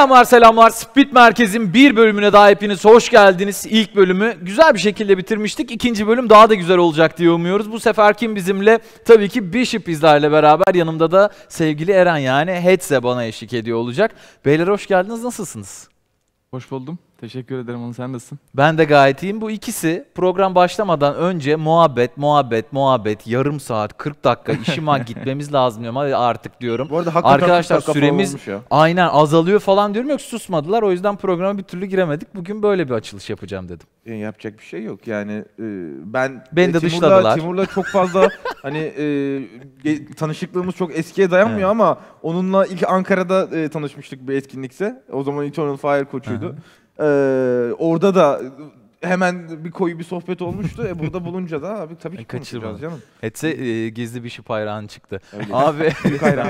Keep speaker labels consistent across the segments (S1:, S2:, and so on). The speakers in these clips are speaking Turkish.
S1: Selamlar selamlar Split Merkez'in bir bölümüne daha hepiniz hoş geldiniz. İlk bölümü güzel bir şekilde bitirmiştik. İkinci bölüm daha da güzel olacak diye umuyoruz. Bu sefer kim bizimle? Tabii ki Bishop izlerle beraber yanımda da sevgili Eren yani Hetze bana eşlik ediyor olacak. Beyler hoş geldiniz nasılsınız? Hoş buldum.
S2: Teşekkür ederim onu sen nasılsın?
S1: Ben de gayet iyiyim. Bu ikisi program başlamadan önce muhabbet, muhabbet, muhabbet yarım saat 40 dakika işime gitmemiz lazım diyorum. Hadi artık diyorum. Bu arada hakikaten Arkadaşlar hakikaten süremiz ya. aynen azalıyor falan diyorum. Yok susmadılar. O yüzden programa bir türlü giremedik. Bugün böyle bir açılış yapacağım dedim. E, yapacak bir şey yok. Yani e, ben e, Beni de Timur'la,
S3: dışladılar. Timur'la çok fazla hani e, tanışıklığımız çok eskiye dayanmıyor evet. ama onunla ilk Ankara'da e, tanışmıştık bir etkinlikse. O zaman Eternal Fire koçuydu. hı ee, orada da hemen bir koyu bir sohbet olmuştu. E burada bulunca da abi tabii
S1: ki e, kaçırmaz canım. Etse e, gizli bir şey hayranı çıktı. Öyle. Abi büyük hayran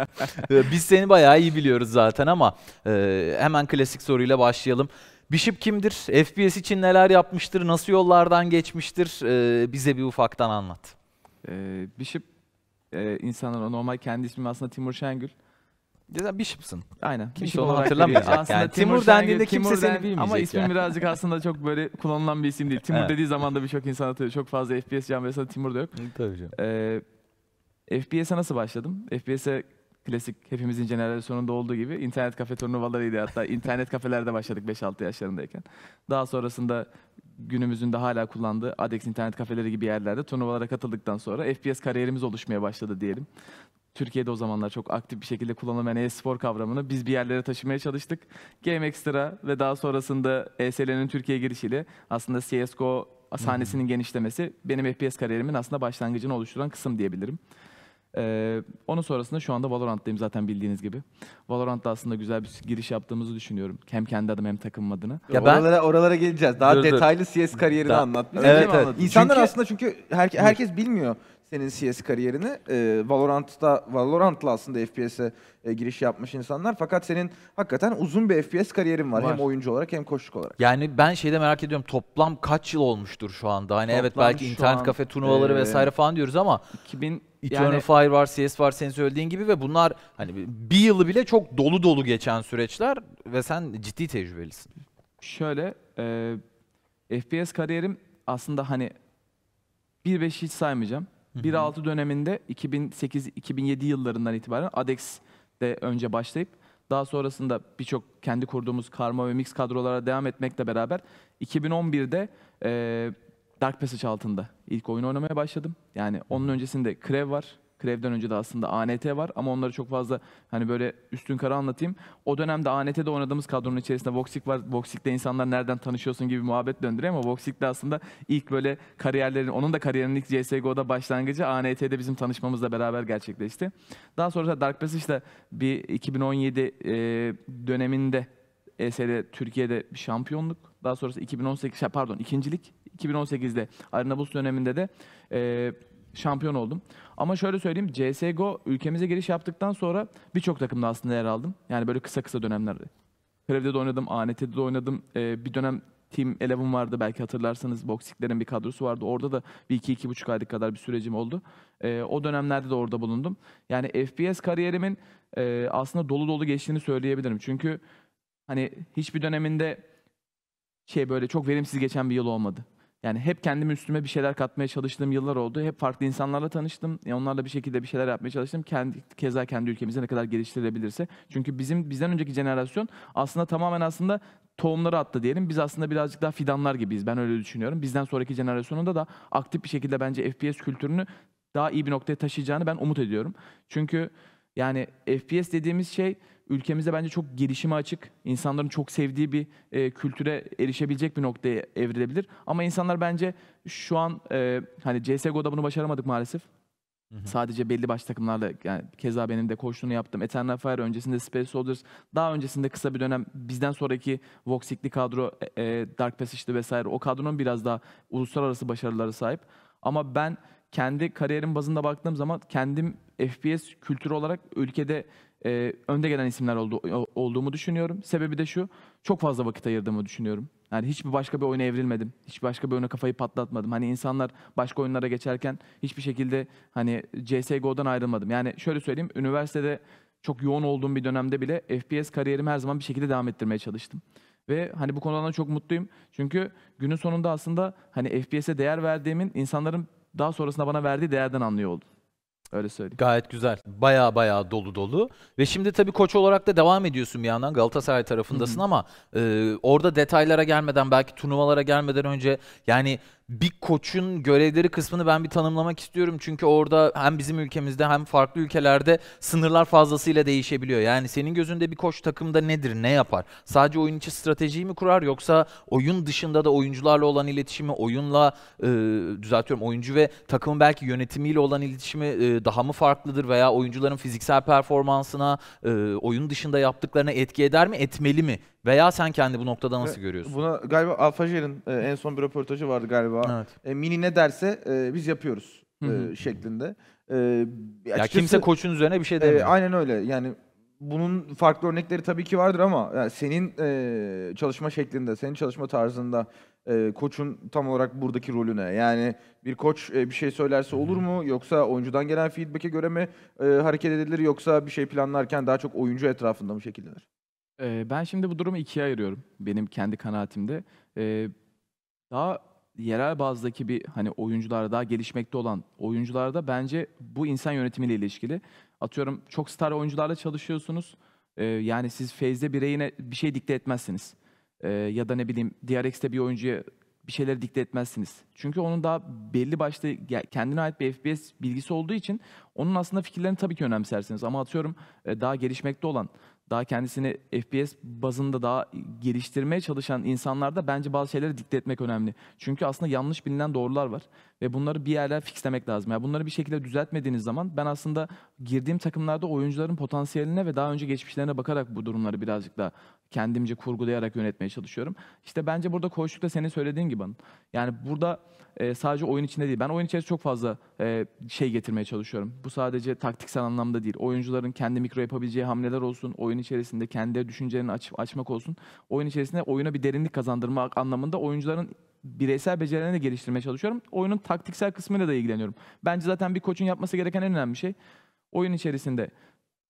S1: ee, Biz seni bayağı iyi biliyoruz zaten ama e, hemen klasik soruyla başlayalım. Bishop kimdir? FPS için neler yapmıştır? Nasıl yollardan geçmiştir? E, bize bir
S2: ufaktan anlat. E, Bishop e, insanlar normal kendi ismim aslında Timur Şengül. Zaten Bishop'sın. Aynen. Kimse onu hatırlamayacak. aslında yani. Timur, Timur dendiğinde kimse Timur seni bilmeyecek. Ama ismin yani. birazcık aslında çok böyle kullanılan bir isim değil. Timur evet. dediği zaman da birçok insan hatırlıyor. Çok fazla FPS vesaire Timur da yok. Tabii canım. Ee, FPS'e nasıl başladım? FPS'e klasik hepimizin jenerasyonunda olduğu gibi internet kafe turnuvalarıydı hatta internet kafelerde başladık 5-6 yaşlarındayken. Daha sonrasında günümüzün de hala kullandığı Adex internet kafeleri gibi yerlerde turnuvalara katıldıktan sonra FPS kariyerimiz oluşmaya başladı diyelim. Türkiye'de o zamanlar çok aktif bir şekilde kullanılan e-spor kavramını biz bir yerlere taşımaya çalıştık. Game Extra ve daha sonrasında ESL'nin Türkiye girişiyle aslında CSGO sahnesinin hmm. genişlemesi benim FPS kariyerimin aslında başlangıcını oluşturan kısım diyebilirim. Ee, onun sonrasında şu anda Valorant'tayım zaten bildiğiniz gibi. Valorant'ta aslında güzel bir giriş yaptığımızı düşünüyorum. Hem kendi adım hem takım adını. Ya ben... oralara, oralara geleceğiz. Daha dur, detaylı dur. CS kariyerini da... anlat. Evet, evet. İnsanlar çünkü... aslında çünkü
S3: her, herkes bilmiyor senin CS kariyerini. E, Valorant'ta Valorant'la aslında FPS'e e, giriş yapmış insanlar. Fakat senin hakikaten uzun bir FPS kariyerin var, var. hem oyuncu olarak hem
S1: koçluk olarak. Yani ben şeyde merak ediyorum toplam kaç yıl olmuştur şu anda? Hani toplam evet belki internet an, kafe turnuvaları e, vesaire falan diyoruz ama 2000 Eternal yani, Fire var, CS var senin söylediğin gibi ve bunlar
S2: hani bir yılı bile çok dolu dolu geçen süreçler ve sen ciddi tecrübelisin. Şöyle, e, FPS kariyerim aslında hani 1-5 hiç saymayacağım. 1.6 döneminde 2008-2007 yıllarından itibaren Adex de önce başlayıp daha sonrasında birçok kendi kurduğumuz karma ve mix kadrolara devam etmekle beraber 2011'de e, Dark Passage altında ilk oyun oynamaya başladım. Yani onun öncesinde Krev var. Krev'den önce de aslında ANT var ama onları çok fazla hani böyle üstün kara anlatayım. O dönemde ANT'de oynadığımız kadronun içerisinde Voxic var. Voxic'le insanlar nereden tanışıyorsun gibi muhabbet döndürüyor ama Voxic'le aslında ilk böyle kariyerlerin, onun da kariyerinin ilk CSGO'da başlangıcı ANT'de bizim tanışmamızla beraber gerçekleşti. Daha sonra da Dark Passage'da bir 2017 e, döneminde ESL Türkiye'de bir şampiyonluk. Daha sonrası 2018 şey, pardon ikincilik. 2018'de Arena Boost döneminde de e, şampiyon oldum. Ama şöyle söyleyeyim CSGO ülkemize giriş yaptıktan sonra birçok takımda aslında yer aldım. Yani böyle kısa kısa dönemlerde. Krev'de de oynadım, ANT'de de oynadım. Ee, bir dönem Team Eleven vardı belki hatırlarsanız. Boksikler'in bir kadrosu vardı. Orada da bir iki, iki buçuk aylık kadar bir sürecim oldu. E, o dönemlerde de orada bulundum. Yani FPS kariyerimin e, aslında dolu dolu geçtiğini söyleyebilirim. Çünkü hani hiçbir döneminde şey böyle çok verimsiz geçen bir yıl olmadı. Yani hep kendimi üstüme bir şeyler katmaya çalıştığım yıllar oldu. Hep farklı insanlarla tanıştım. E onlarla bir şekilde bir şeyler yapmaya çalıştım. Kendi, keza kendi ülkemize ne kadar geliştirebilirse. Çünkü bizim bizden önceki jenerasyon aslında tamamen aslında tohumları attı diyelim. Biz aslında birazcık daha fidanlar gibiyiz. Ben öyle düşünüyorum. Bizden sonraki jenerasyonunda da aktif bir şekilde bence FPS kültürünü daha iyi bir noktaya taşıyacağını ben umut ediyorum. Çünkü yani FPS dediğimiz şey ülkemizde bence çok gelişime açık, insanların çok sevdiği bir e, kültüre erişebilecek bir noktaya evrilebilir. Ama insanlar bence şu an e, hani CSGO'da bunu başaramadık maalesef. Sadece belli baş takımlarla yani keza benim de koçluğunu yaptım. Eternal Fire öncesinde Space Soldiers, daha öncesinde kısa bir dönem bizden sonraki Voxic'li kadro, e, e, Dark Passage'li vesaire o kadronun biraz daha uluslararası başarıları sahip. Ama ben kendi kariyerim bazında baktığım zaman kendim FPS kültürü olarak ülkede e, önde gelen isimler oldu, olduğumu düşünüyorum. Sebebi de şu, çok fazla vakit ayırdığımı düşünüyorum. Yani hiçbir başka bir oyuna evrilmedim. Hiçbir başka bir oyuna kafayı patlatmadım. Hani insanlar başka oyunlara geçerken hiçbir şekilde hani CSGO'dan ayrılmadım. Yani şöyle söyleyeyim, üniversitede çok yoğun olduğum bir dönemde bile FPS kariyerimi her zaman bir şekilde devam ettirmeye çalıştım. Ve hani bu konudan da çok mutluyum. Çünkü günün sonunda aslında hani FPS'e değer verdiğimin insanların daha sonrasında bana verdiği değerden anlıyor oldum. Öyle söyleyeyim. Gayet güzel. Baya baya dolu dolu.
S1: Ve şimdi tabii koç olarak da devam ediyorsun bir yandan Galatasaray tarafındasın ama e, orada detaylara gelmeden belki turnuvalara gelmeden önce yani bir koçun görevleri kısmını ben bir tanımlamak istiyorum. Çünkü orada hem bizim ülkemizde hem farklı ülkelerde sınırlar fazlasıyla değişebiliyor. Yani senin gözünde bir koç takımda nedir, ne yapar? Sadece oyun içi stratejiyi mi kurar yoksa oyun dışında da oyuncularla olan iletişimi, oyunla e, düzeltiyorum oyuncu ve takımın belki yönetimiyle olan iletişimi e, daha mı farklıdır veya oyuncuların fiziksel performansına, e, oyun dışında yaptıklarına etki eder mi, etmeli mi veya sen kendi bu noktada nasıl görüyorsun?
S3: Buna galiba Alfajer'in e, en son bir röportajı vardı galiba. Evet. E, mini ne derse e, biz yapıyoruz e, şeklinde. E, ya kimse koçun üzerine bir şey e, demiyor. E, aynen öyle. Yani bunun farklı örnekleri tabii ki vardır ama yani senin e, çalışma şeklinde, senin çalışma tarzında e, koçun tam olarak buradaki rolüne. Yani bir koç e, bir şey söylerse olur mu? Yoksa oyuncudan gelen feedback'e göre mi e, hareket edilir? Yoksa bir şey planlarken daha çok oyuncu etrafında mı şekillenir?
S2: Eee, ben şimdi bu durumu ikiye ayırıyorum benim kendi kanaatimde. Eee, daha yerel bazdaki bir hani oyuncular daha gelişmekte olan oyuncularda bence bu insan yönetimiyle ilişkili. Atıyorum çok star oyuncularla çalışıyorsunuz. Eee, yani siz Feyz'de bireyine bir şey dikte etmezsiniz. Eee, ya da ne bileyim DRX'te bir oyuncuya bir şeyleri dikte etmezsiniz. Çünkü onun daha belli başlı kendine ait bir FPS bilgisi olduğu için onun aslında fikirlerini tabii ki önemsersiniz. Ama atıyorum daha gelişmekte olan daha kendisini FPS bazında daha geliştirmeye çalışan insanlarda bence bazı şeyleri dikkat etmek önemli. Çünkü aslında yanlış bilinen doğrular var. Ve bunları bir yerler fixlemek lazım. Yani bunları bir şekilde düzeltmediğiniz zaman ben aslında girdiğim takımlarda oyuncuların potansiyeline ve daha önce geçmişlerine bakarak bu durumları birazcık da kendimce kurgulayarak yönetmeye çalışıyorum. İşte bence burada koçlukta senin söylediğin gibi. Yani burada e, sadece oyun içinde değil. Ben oyun içerisinde çok fazla e, şey getirmeye çalışıyorum. Bu sadece taktiksel anlamda değil. Oyuncuların kendi mikro yapabileceği hamleler olsun. Oyun içerisinde kendi düşüncelerini aç, açmak olsun. Oyun içerisinde oyuna bir derinlik kazandırmak anlamında oyuncuların bireysel becerilerini de geliştirmeye çalışıyorum. Oyunun taktiksel kısmıyla da ilgileniyorum. Bence zaten bir koçun yapması gereken en önemli şey oyun içerisinde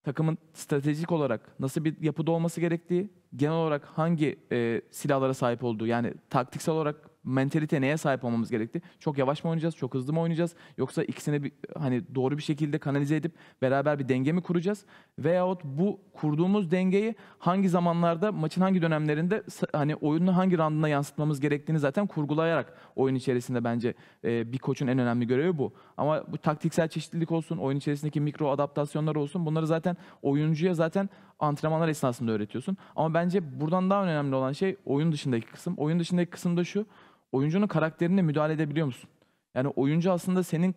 S2: takımın stratejik olarak nasıl bir yapıda olması gerektiği, genel olarak hangi e, silahlara sahip olduğu yani taktiksel olarak mentalite neye sahip olmamız gerekti? Çok yavaş mı oynayacağız, çok hızlı mı oynayacağız? Yoksa ikisini bir, hani doğru bir şekilde kanalize edip beraber bir denge mi kuracağız? Veyahut bu kurduğumuz dengeyi hangi zamanlarda, maçın hangi dönemlerinde hani oyunun hangi randına yansıtmamız gerektiğini zaten kurgulayarak oyun içerisinde bence e, bir koçun en önemli görevi bu. Ama bu taktiksel çeşitlilik olsun, oyun içerisindeki mikro adaptasyonlar olsun bunları zaten oyuncuya zaten antrenmanlar esnasında öğretiyorsun. Ama bence buradan daha önemli olan şey oyun dışındaki kısım. Oyun dışındaki kısım da şu oyuncunun karakterine müdahale edebiliyor musun? Yani oyuncu aslında senin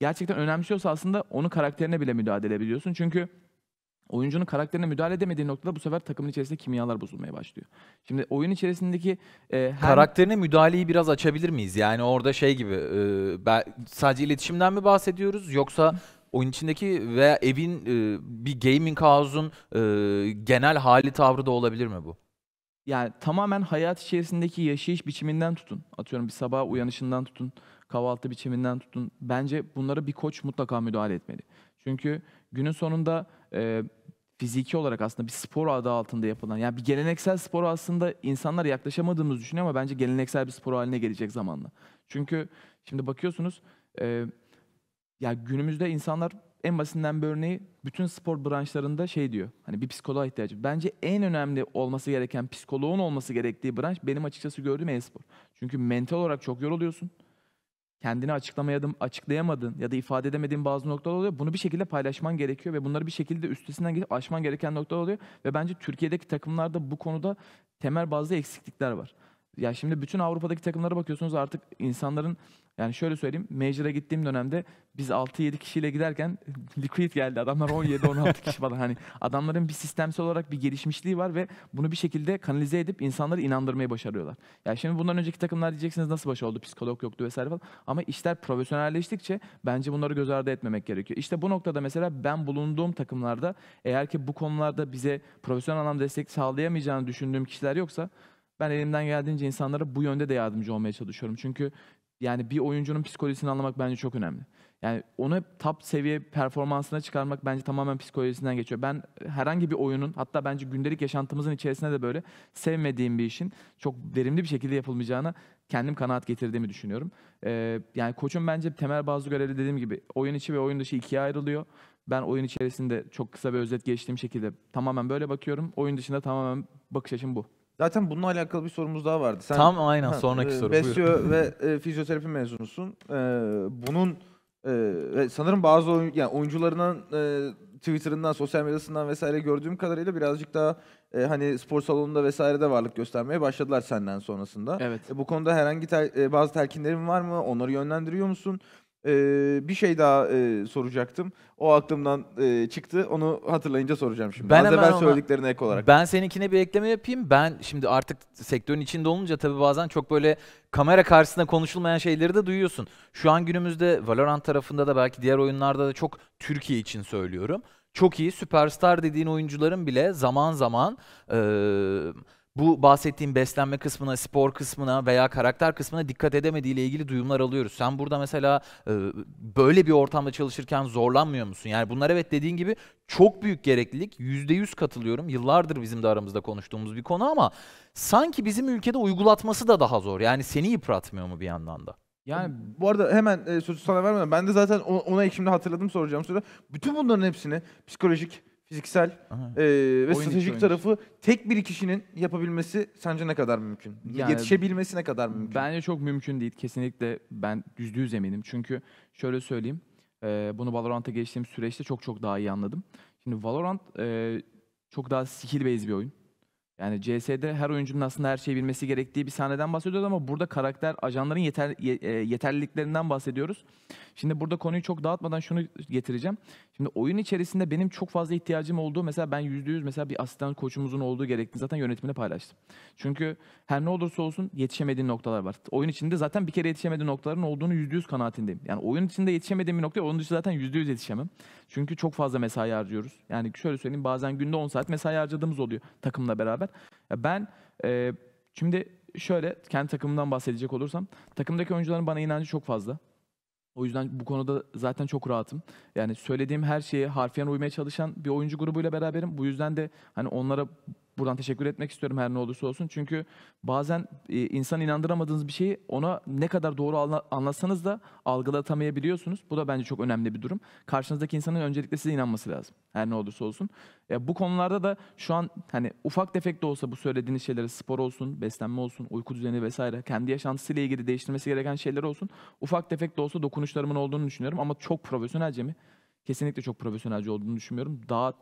S2: gerçekten önemsiyorsa aslında onun karakterine bile müdahale edebiliyorsun. Çünkü oyuncunun karakterine müdahale edemediği noktada bu sefer takımın içerisinde kimyalar bozulmaya başlıyor. Şimdi oyun içerisindeki e, her... karakterine
S1: müdahaleyi biraz açabilir miyiz? Yani orada şey gibi e, ben, sadece iletişimden mi bahsediyoruz yoksa oyun içindeki veya evin e, bir gaming house'un e, genel hali tavrı da olabilir mi bu?
S2: yani tamamen hayat içerisindeki yaşayış biçiminden tutun. Atıyorum bir sabah uyanışından tutun, kahvaltı biçiminden tutun. Bence bunlara bir koç mutlaka müdahale etmeli. Çünkü günün sonunda e, fiziki olarak aslında bir spor adı altında yapılan, yani bir geleneksel spor aslında insanlar yaklaşamadığımız düşünüyor ama bence geleneksel bir spor haline gelecek zamanla. Çünkü şimdi bakıyorsunuz, e, ya günümüzde insanlar en basitinden bir örneği bütün spor branşlarında şey diyor. Hani bir psikoloğa ihtiyacı. Bence en önemli olması gereken psikoloğun olması gerektiği branş benim açıkçası gördüğüm e-spor. Çünkü mental olarak çok yoruluyorsun. Kendini açıklamayadım, açıklayamadın ya da ifade edemediğin bazı noktalar oluyor. Bunu bir şekilde paylaşman gerekiyor ve bunları bir şekilde üstesinden gelip aşman gereken noktalar oluyor. Ve bence Türkiye'deki takımlarda bu konuda temel bazı eksiklikler var. Ya şimdi bütün Avrupa'daki takımlara bakıyorsunuz artık insanların yani şöyle söyleyeyim. Major'a gittiğim dönemde biz 6-7 kişiyle giderken Liquid geldi. Adamlar 17-16 kişi falan. Hani adamların bir sistemsel olarak bir gelişmişliği var ve bunu bir şekilde kanalize edip insanları inandırmayı başarıyorlar. Yani şimdi bundan önceki takımlar diyeceksiniz nasıl başı oldu? Psikolog yoktu vesaire falan. Ama işler profesyonelleştikçe bence bunları göz ardı etmemek gerekiyor. İşte bu noktada mesela ben bulunduğum takımlarda eğer ki bu konularda bize profesyonel anlamda destek sağlayamayacağını düşündüğüm kişiler yoksa ben elimden geldiğince insanlara bu yönde de yardımcı olmaya çalışıyorum. Çünkü yani bir oyuncunun psikolojisini anlamak bence çok önemli. Yani onu top seviye performansına çıkarmak bence tamamen psikolojisinden geçiyor. Ben e, herhangi bir oyunun hatta bence gündelik yaşantımızın içerisinde de böyle sevmediğim bir işin çok derinli bir şekilde yapılmayacağına kendim kanaat getirdiğimi düşünüyorum. Ee, yani koçun bence temel bazı görevi dediğim gibi oyun içi ve oyun dışı ikiye ayrılıyor. Ben oyun içerisinde çok kısa bir özet geçtiğim şekilde tamamen böyle bakıyorum. Oyun dışında tamamen bakış açım bu. Zaten bununla alakalı bir sorumuz daha vardı. Sen Tam aynen ha, sonraki e, soru. Besyo ve
S3: e, fizyoterapi mezunusun. E, bunun e, sanırım bazı oyun, yani oyuncularının e, Twitter'ından, sosyal medyasından vesaire gördüğüm kadarıyla birazcık daha e, hani spor salonunda vesaire de varlık göstermeye başladılar senden sonrasında. Evet. E, bu konuda herhangi ter, e, bazı telkinlerin var mı? Onları yönlendiriyor musun? Ee, bir şey daha e, soracaktım. O aklımdan e, çıktı. Onu hatırlayınca soracağım şimdi. Ben Az hemen evvel söylediklerine ek olarak.
S1: Ben seninkine bir ekleme yapayım. Ben şimdi artık sektörün içinde olunca tabii bazen çok böyle kamera karşısında konuşulmayan şeyleri de duyuyorsun. Şu an günümüzde Valorant tarafında da belki diğer oyunlarda da çok Türkiye için söylüyorum. Çok iyi süperstar dediğin oyuncuların bile zaman zaman eee bu bahsettiğim beslenme kısmına, spor kısmına veya karakter kısmına dikkat edemediği ile ilgili duyumlar alıyoruz. Sen burada mesela e, böyle bir ortamda çalışırken zorlanmıyor musun? Yani bunlar evet dediğin gibi çok büyük gereklilik. yüz katılıyorum. Yıllardır bizim de aramızda konuştuğumuz bir konu ama sanki bizim ülkede uygulatması da daha zor. Yani seni yıpratmıyor mu bir yandan da?
S3: Yani bu arada hemen e, sözü sana vermeden ben de zaten ona, ona şimdi hatırladım soracağım soru. Bütün bunların hepsini psikolojik, fiziksel e, ve Oyun stratejik içi, tarafı tek bir kişinin yapabilmesi sence ne kadar mümkün? Yani- Yetişebilmesi
S2: ne kadar mümkün? Bence çok mümkün değil. Kesinlikle ben yüzde yüz eminim. Çünkü şöyle söyleyeyim. e, bunu Valorant'a geçtiğim süreçte çok çok daha iyi anladım. Şimdi Valorant e, çok daha skill based bir oyun. Yani CS'de her oyuncunun aslında her şeyi bilmesi gerektiği bir sahneden bahsediyoruz ama burada karakter ajanların yeter, yeterliliklerinden bahsediyoruz. Şimdi burada konuyu çok dağıtmadan şunu getireceğim. Şimdi oyun içerisinde benim çok fazla ihtiyacım olduğu mesela ben %100 mesela bir asistan koçumuzun olduğu gerektiğini zaten yönetimle paylaştım. Çünkü her ne olursa olsun yetişemediğin noktalar var. Oyun içinde zaten bir kere yetişemediğin noktaların olduğunu %100 kanaatindeyim. Yani oyun içinde yetişemediğim bir nokta onun dışında zaten %100 yetişemem. Çünkü çok fazla mesai harcıyoruz. Yani şöyle söyleyeyim bazen günde 10 saat mesai harcadığımız oluyor takımla beraber. Ben e, şimdi şöyle kendi takımımdan bahsedecek olursam takımdaki oyuncuların bana inancı çok fazla. O yüzden bu konuda zaten çok rahatım. Yani söylediğim her şeye harfiyen uymaya çalışan bir oyuncu grubuyla beraberim. Bu yüzden de hani onlara buradan teşekkür etmek istiyorum her ne olursa olsun. Çünkü bazen e, insan inandıramadığınız bir şeyi ona ne kadar doğru anlatsanız da algılatamayabiliyorsunuz. Bu da bence çok önemli bir durum. Karşınızdaki insanın öncelikle size inanması lazım. Her ne olursa olsun. Ya bu konularda da şu an hani ufak tefek de olsa bu söylediğiniz şeyleri spor olsun, beslenme olsun, uyku düzeni vesaire kendi yaşantısıyla ilgili değiştirmesi gereken şeyler olsun. Ufak tefek de olsa dokunuşlarımın olduğunu düşünüyorum ama çok profesyonelce mi? Kesinlikle çok profesyonelce olduğunu düşünmüyorum. Daha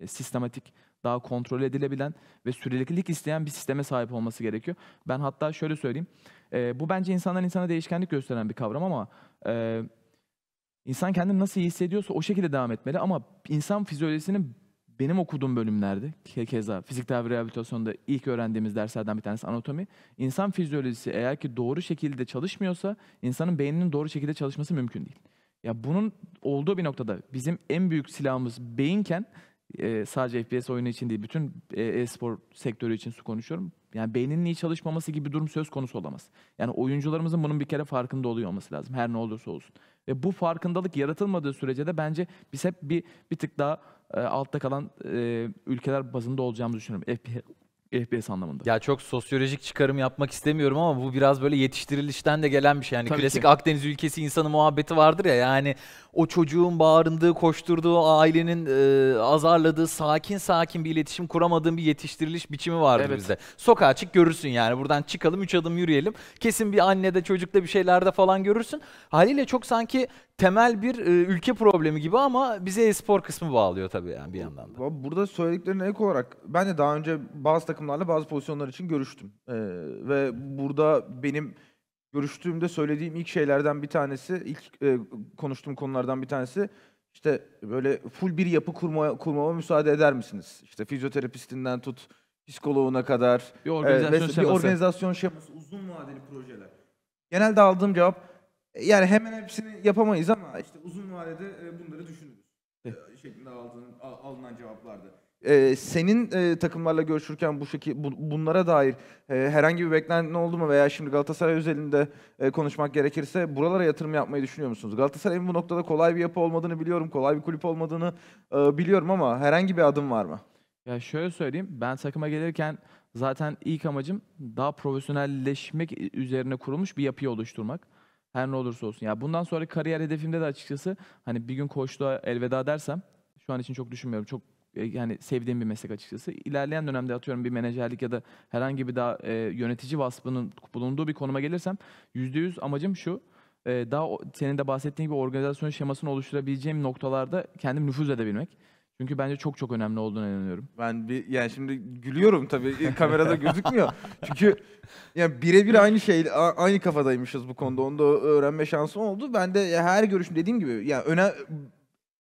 S2: e, sistematik daha kontrol edilebilen ve süreklilik isteyen bir sisteme sahip olması gerekiyor. Ben hatta şöyle söyleyeyim. E, bu bence insandan insana değişkenlik gösteren bir kavram ama e, insan kendini nasıl iyi hissediyorsa o şekilde devam etmeli ama insan fizyolojisinin benim okuduğum bölümlerde ke keza fizik tedavi rehabilitasyonda ilk öğrendiğimiz derslerden bir tanesi anatomi. İnsan fizyolojisi eğer ki doğru şekilde çalışmıyorsa insanın beyninin doğru şekilde çalışması mümkün değil. Ya bunun olduğu bir noktada bizim en büyük silahımız beyinken e, sadece FPS oyunu için değil bütün e, e-spor sektörü için su konuşuyorum. Yani beynin iyi çalışmaması gibi bir durum söz konusu olamaz. Yani oyuncularımızın bunun bir kere farkında oluyor olması lazım her ne olursa olsun. Ve bu farkındalık yaratılmadığı sürece de bence biz hep bir bir tık daha e, altta kalan e, ülkeler bazında olacağımızı düşünüyorum. FPS anlamında. Ya çok sosyolojik
S1: çıkarım yapmak istemiyorum ama bu biraz böyle yetiştirilişten de gelen bir şey. Yani Tabii klasik ki. Akdeniz ülkesi insanı muhabbeti vardır ya yani o çocuğun bağırındığı, koşturduğu, ailenin e, azarladığı, sakin sakin bir iletişim kuramadığın bir yetiştiriliş biçimi vardır evet. bizde. Sokağa çık görürsün yani buradan çıkalım, üç adım yürüyelim. Kesin bir annede, çocukta bir şeylerde falan görürsün. Haliyle çok sanki temel bir e, ülke problemi gibi ama bize espor kısmı bağlıyor tabii yani bir yandan
S3: da. Burada söylediklerine ek olarak ben de daha önce bazı takımlarla bazı pozisyonlar için görüştüm. Ee, ve burada benim görüştüğümde söylediğim ilk şeylerden bir tanesi, ilk e, konuştuğum konulardan bir tanesi işte böyle full bir yapı kurma, kurmama müsaade eder misiniz? İşte fizyoterapistinden tut psikoloğuna kadar bir e, organizasyon, e, şeması. bir organizasyon şeması uzun vadeli projeler. Genelde aldığım cevap e, yani hemen hepsini yapamayız ama işte uzun vadede e, bunları düşünürüz. E, şeklinde aldığın, alınan cevaplardı. E, senin e, takımlarla görüşürken bu şekilde bu, bunlara dair e, herhangi bir beklentin oldu mu veya şimdi Galatasaray özelinde e, konuşmak gerekirse buralara yatırım yapmayı düşünüyor musunuz? Galatasaray'ın bu noktada kolay bir yapı olmadığını biliyorum, kolay bir kulüp olmadığını e, biliyorum ama herhangi bir adım var mı?
S2: Ya şöyle söyleyeyim, ben takıma gelirken zaten ilk amacım daha profesyonelleşmek üzerine kurulmuş bir yapıyı oluşturmak. Her ne olursa olsun. Ya bundan sonra kariyer hedefimde de açıkçası hani bir gün koçluğa elveda dersem şu an için çok düşünmüyorum. Çok e, yani sevdiğim bir meslek açıkçası. İlerleyen dönemde atıyorum bir menajerlik ya da herhangi bir daha e, yönetici vasfının bulunduğu bir konuma gelirsem %100 amacım şu e, daha senin de bahsettiğin gibi organizasyon şemasını oluşturabileceğim noktalarda kendim nüfuz edebilmek. Çünkü bence çok çok önemli olduğunu inanıyorum. Ben bir yani şimdi gülüyorum tabii e, kamerada gözükmüyor. Çünkü
S3: yani birebir aynı şey aynı kafadaymışız bu konuda. Onu da öğrenme şansım oldu. Ben de her görüşüm dediğim gibi yani öne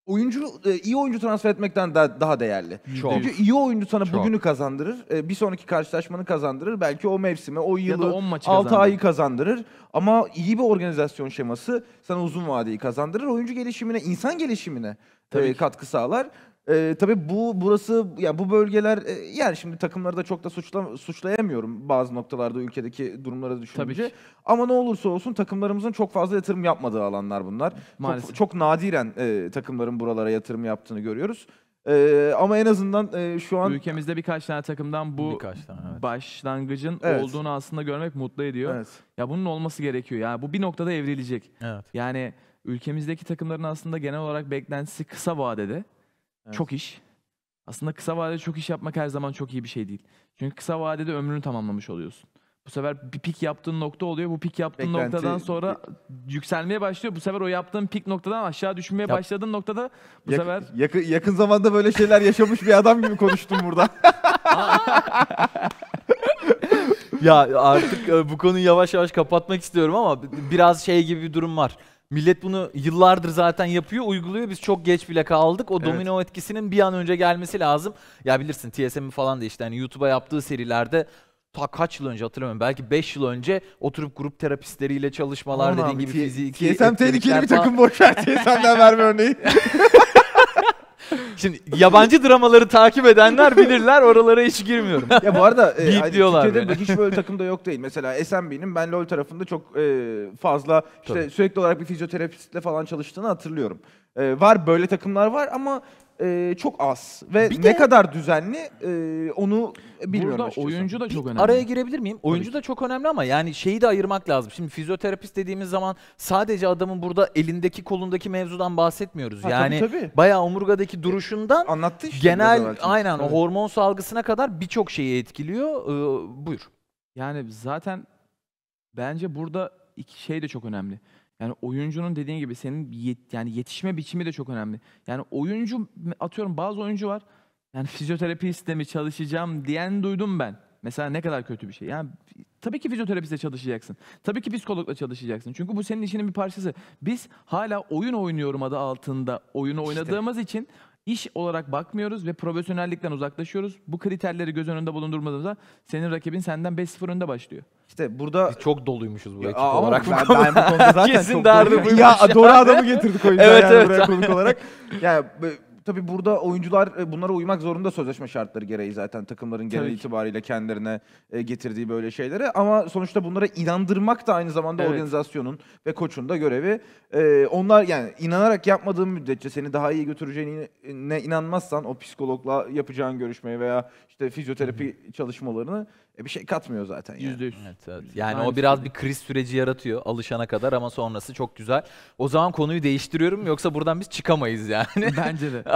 S3: oyuncu e, iyi oyuncu transfer etmekten daha, daha değerli. Çok. Çünkü iyi oyuncu sana Çok. bugünü kazandırır. E, bir sonraki karşılaşmanı kazandırır. Belki o mevsimi, o yılı, ya 10 maçı 6 kazandır. ayı kazandırır. Ama iyi bir organizasyon şeması sana uzun vadeyi kazandırır. Oyuncu gelişimine, insan gelişimine Tabii katkı sağlar. E, tabii bu burası yani bu bölgeler e, yani şimdi takımları da çok da suçla, suçlayamıyorum bazı noktalarda ülkedeki durumlara düşününce. Tabii ki. Ama ne olursa olsun takımlarımızın çok fazla yatırım yapmadığı alanlar bunlar. Maalesef. Çok, çok nadiren e, takımların buralara yatırım yaptığını görüyoruz. Ee, ama
S2: en azından e, şu an Ülkemizde birkaç tane takımdan bu Birkaç tane, evet. başlangıcın Evet. olduğunu aslında görmek mutlu ediyor. evet. Ya bunun olması gerekiyor. Yani bu bir noktada evrilecek. Evet. Yani ülkemizdeki takımların aslında genel olarak beklentisi kısa vadede. Evet. Çok iş. Aslında kısa vadede çok iş yapmak her zaman çok iyi bir şey değil. Çünkü kısa vadede ömrünü tamamlamış oluyorsun. Bu sefer bir pik yaptığın nokta oluyor. Bu pik yaptığın Beklenti, noktadan sonra yükselmeye başlıyor. Bu sefer o yaptığın pik noktadan aşağı düşmeye yap. başladığın noktada bu Yak, sefer... Yakın, yakın zamanda böyle şeyler yaşamış bir adam gibi konuştum burada. ya
S1: artık e, bu konuyu yavaş yavaş kapatmak istiyorum ama biraz şey gibi bir durum var. Millet bunu yıllardır zaten yapıyor, uyguluyor. Biz çok geç bile kaldık. O domino evet. etkisinin bir an önce gelmesi lazım. Ya bilirsin TSM'i falan da işte hani YouTube'a yaptığı serilerde ta kaç yıl önce hatırlamıyorum. Belki 5 yıl önce oturup grup terapistleriyle çalışmalar dediğim gibi fiziki. TSM tehlikeli bir takım boşver TSM'den verme örneği. Şimdi yabancı dramaları takip edenler bilirler oralara hiç girmiyorum. Ya bu arada e, hani Beatliyorlar Türkiye'de beni. hiç
S3: böyle takımda yok değil. Mesela SMB'nin ben LoL tarafında çok e, fazla işte Tabii. sürekli olarak bir fizyoterapistle falan çalıştığını hatırlıyorum. E, var böyle takımlar var ama e, çok az ve Bir ne de- kadar düzenli e, onu bilmiyorum Burada açıkçası. oyuncu da çok
S1: önemli. Araya girebilir miyim? Oyuncu da çok önemli ama yani şeyi de ayırmak lazım. Şimdi fizyoterapist dediğimiz zaman sadece adamın burada elindeki kolundaki mevzudan bahsetmiyoruz. Ha, yani tabii. bayağı omurgadaki duruşundan e, anlattı işte genel aynen Evet. o
S2: hormon salgısına kadar birçok şeyi etkiliyor. Ee, buyur. Yani zaten bence burada iki şey de çok önemli. Yani oyuncunun dediğin gibi senin yet, yani yetişme biçimi de çok önemli. Yani oyuncu atıyorum bazı oyuncu var. Yani fizyoterapistle mi çalışacağım diyen duydum ben. Mesela ne kadar kötü bir şey. Yani tabii ki fizyoterapistle çalışacaksın. Tabii ki psikologla çalışacaksın. Çünkü bu senin işinin bir parçası. Biz hala oyun oynuyorum adı altında oyunu işte. oynadığımız için iş olarak bakmıyoruz ve profesyonellikten uzaklaşıyoruz. Bu kriterleri göz önünde bulundurmadığımızda senin rakibin senden 5-0 önde başlıyor.
S3: İşte burada Biz çok doluymuşuz bu ya, ekip ama olarak. Ben, ben bu konuda zaten Kesin çok doluyum. Ya, ya doğru adamı getirdik o yüzden evet, yani evet. buraya konuk olarak. Yani tabii burada oyuncular e, bunlara uymak zorunda sözleşme şartları gereği zaten takımların genel tabii itibariyle kendilerine e, getirdiği böyle şeyleri Ama sonuçta bunlara inandırmak da aynı zamanda evet. organizasyonun ve koçun da görevi. E, onlar yani inanarak yapmadığın müddetçe seni daha iyi götüreceğine inanmazsan o psikologla yapacağın görüşmeyi veya işte fizyoterapi çalışmalarını e, bir şey katmıyor zaten. Yani. %100.
S1: Evet, evet. Yani Aynı o biraz bir kriz süreci yaratıyor alışana kadar ama sonrası çok güzel. O zaman konuyu değiştiriyorum yoksa buradan biz çıkamayız yani. Bence de.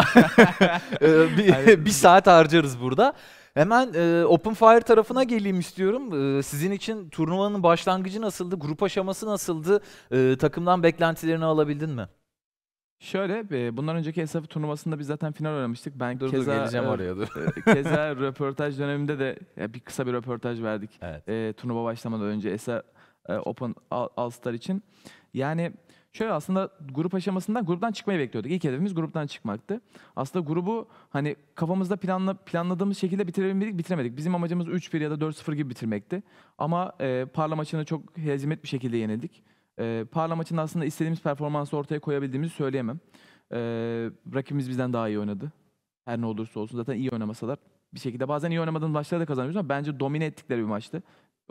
S1: Ee, bir, bir saat harcarız burada. Hemen e, Open Fire tarafına geleyim istiyorum. E, sizin için turnuvanın başlangıcı nasıldı? Grup aşaması nasıldı? E, takımdan beklentilerini alabildin
S2: mi? Şöyle e, bundan önceki Esaf'ı turnuvasında biz zaten final oynamıştık. Ben dur, keza, dur, geleceğim e, oraya dur. E, keza röportaj döneminde de bir kısa bir röportaj verdik. Evet. E, turnuva başlamadan önce Esa Open All, Star için. Yani şöyle aslında grup aşamasından gruptan çıkmayı bekliyorduk. İlk hedefimiz gruptan çıkmaktı. Aslında grubu hani kafamızda planla, planladığımız şekilde bitirebildik, bitiremedik. Bizim amacımız 3-1 ya da 4-0 gibi bitirmekti. Ama e, parla maçını çok hezimet bir şekilde yenildik. E, Parla maçında aslında istediğimiz performansı ortaya koyabildiğimizi söyleyemem. E, rakibimiz bizden daha iyi oynadı. Her ne olursa olsun zaten iyi oynamasalar bir şekilde bazen iyi oynamadığımız maçları da kazanıyorsun ama bence domine ettikleri bir maçtı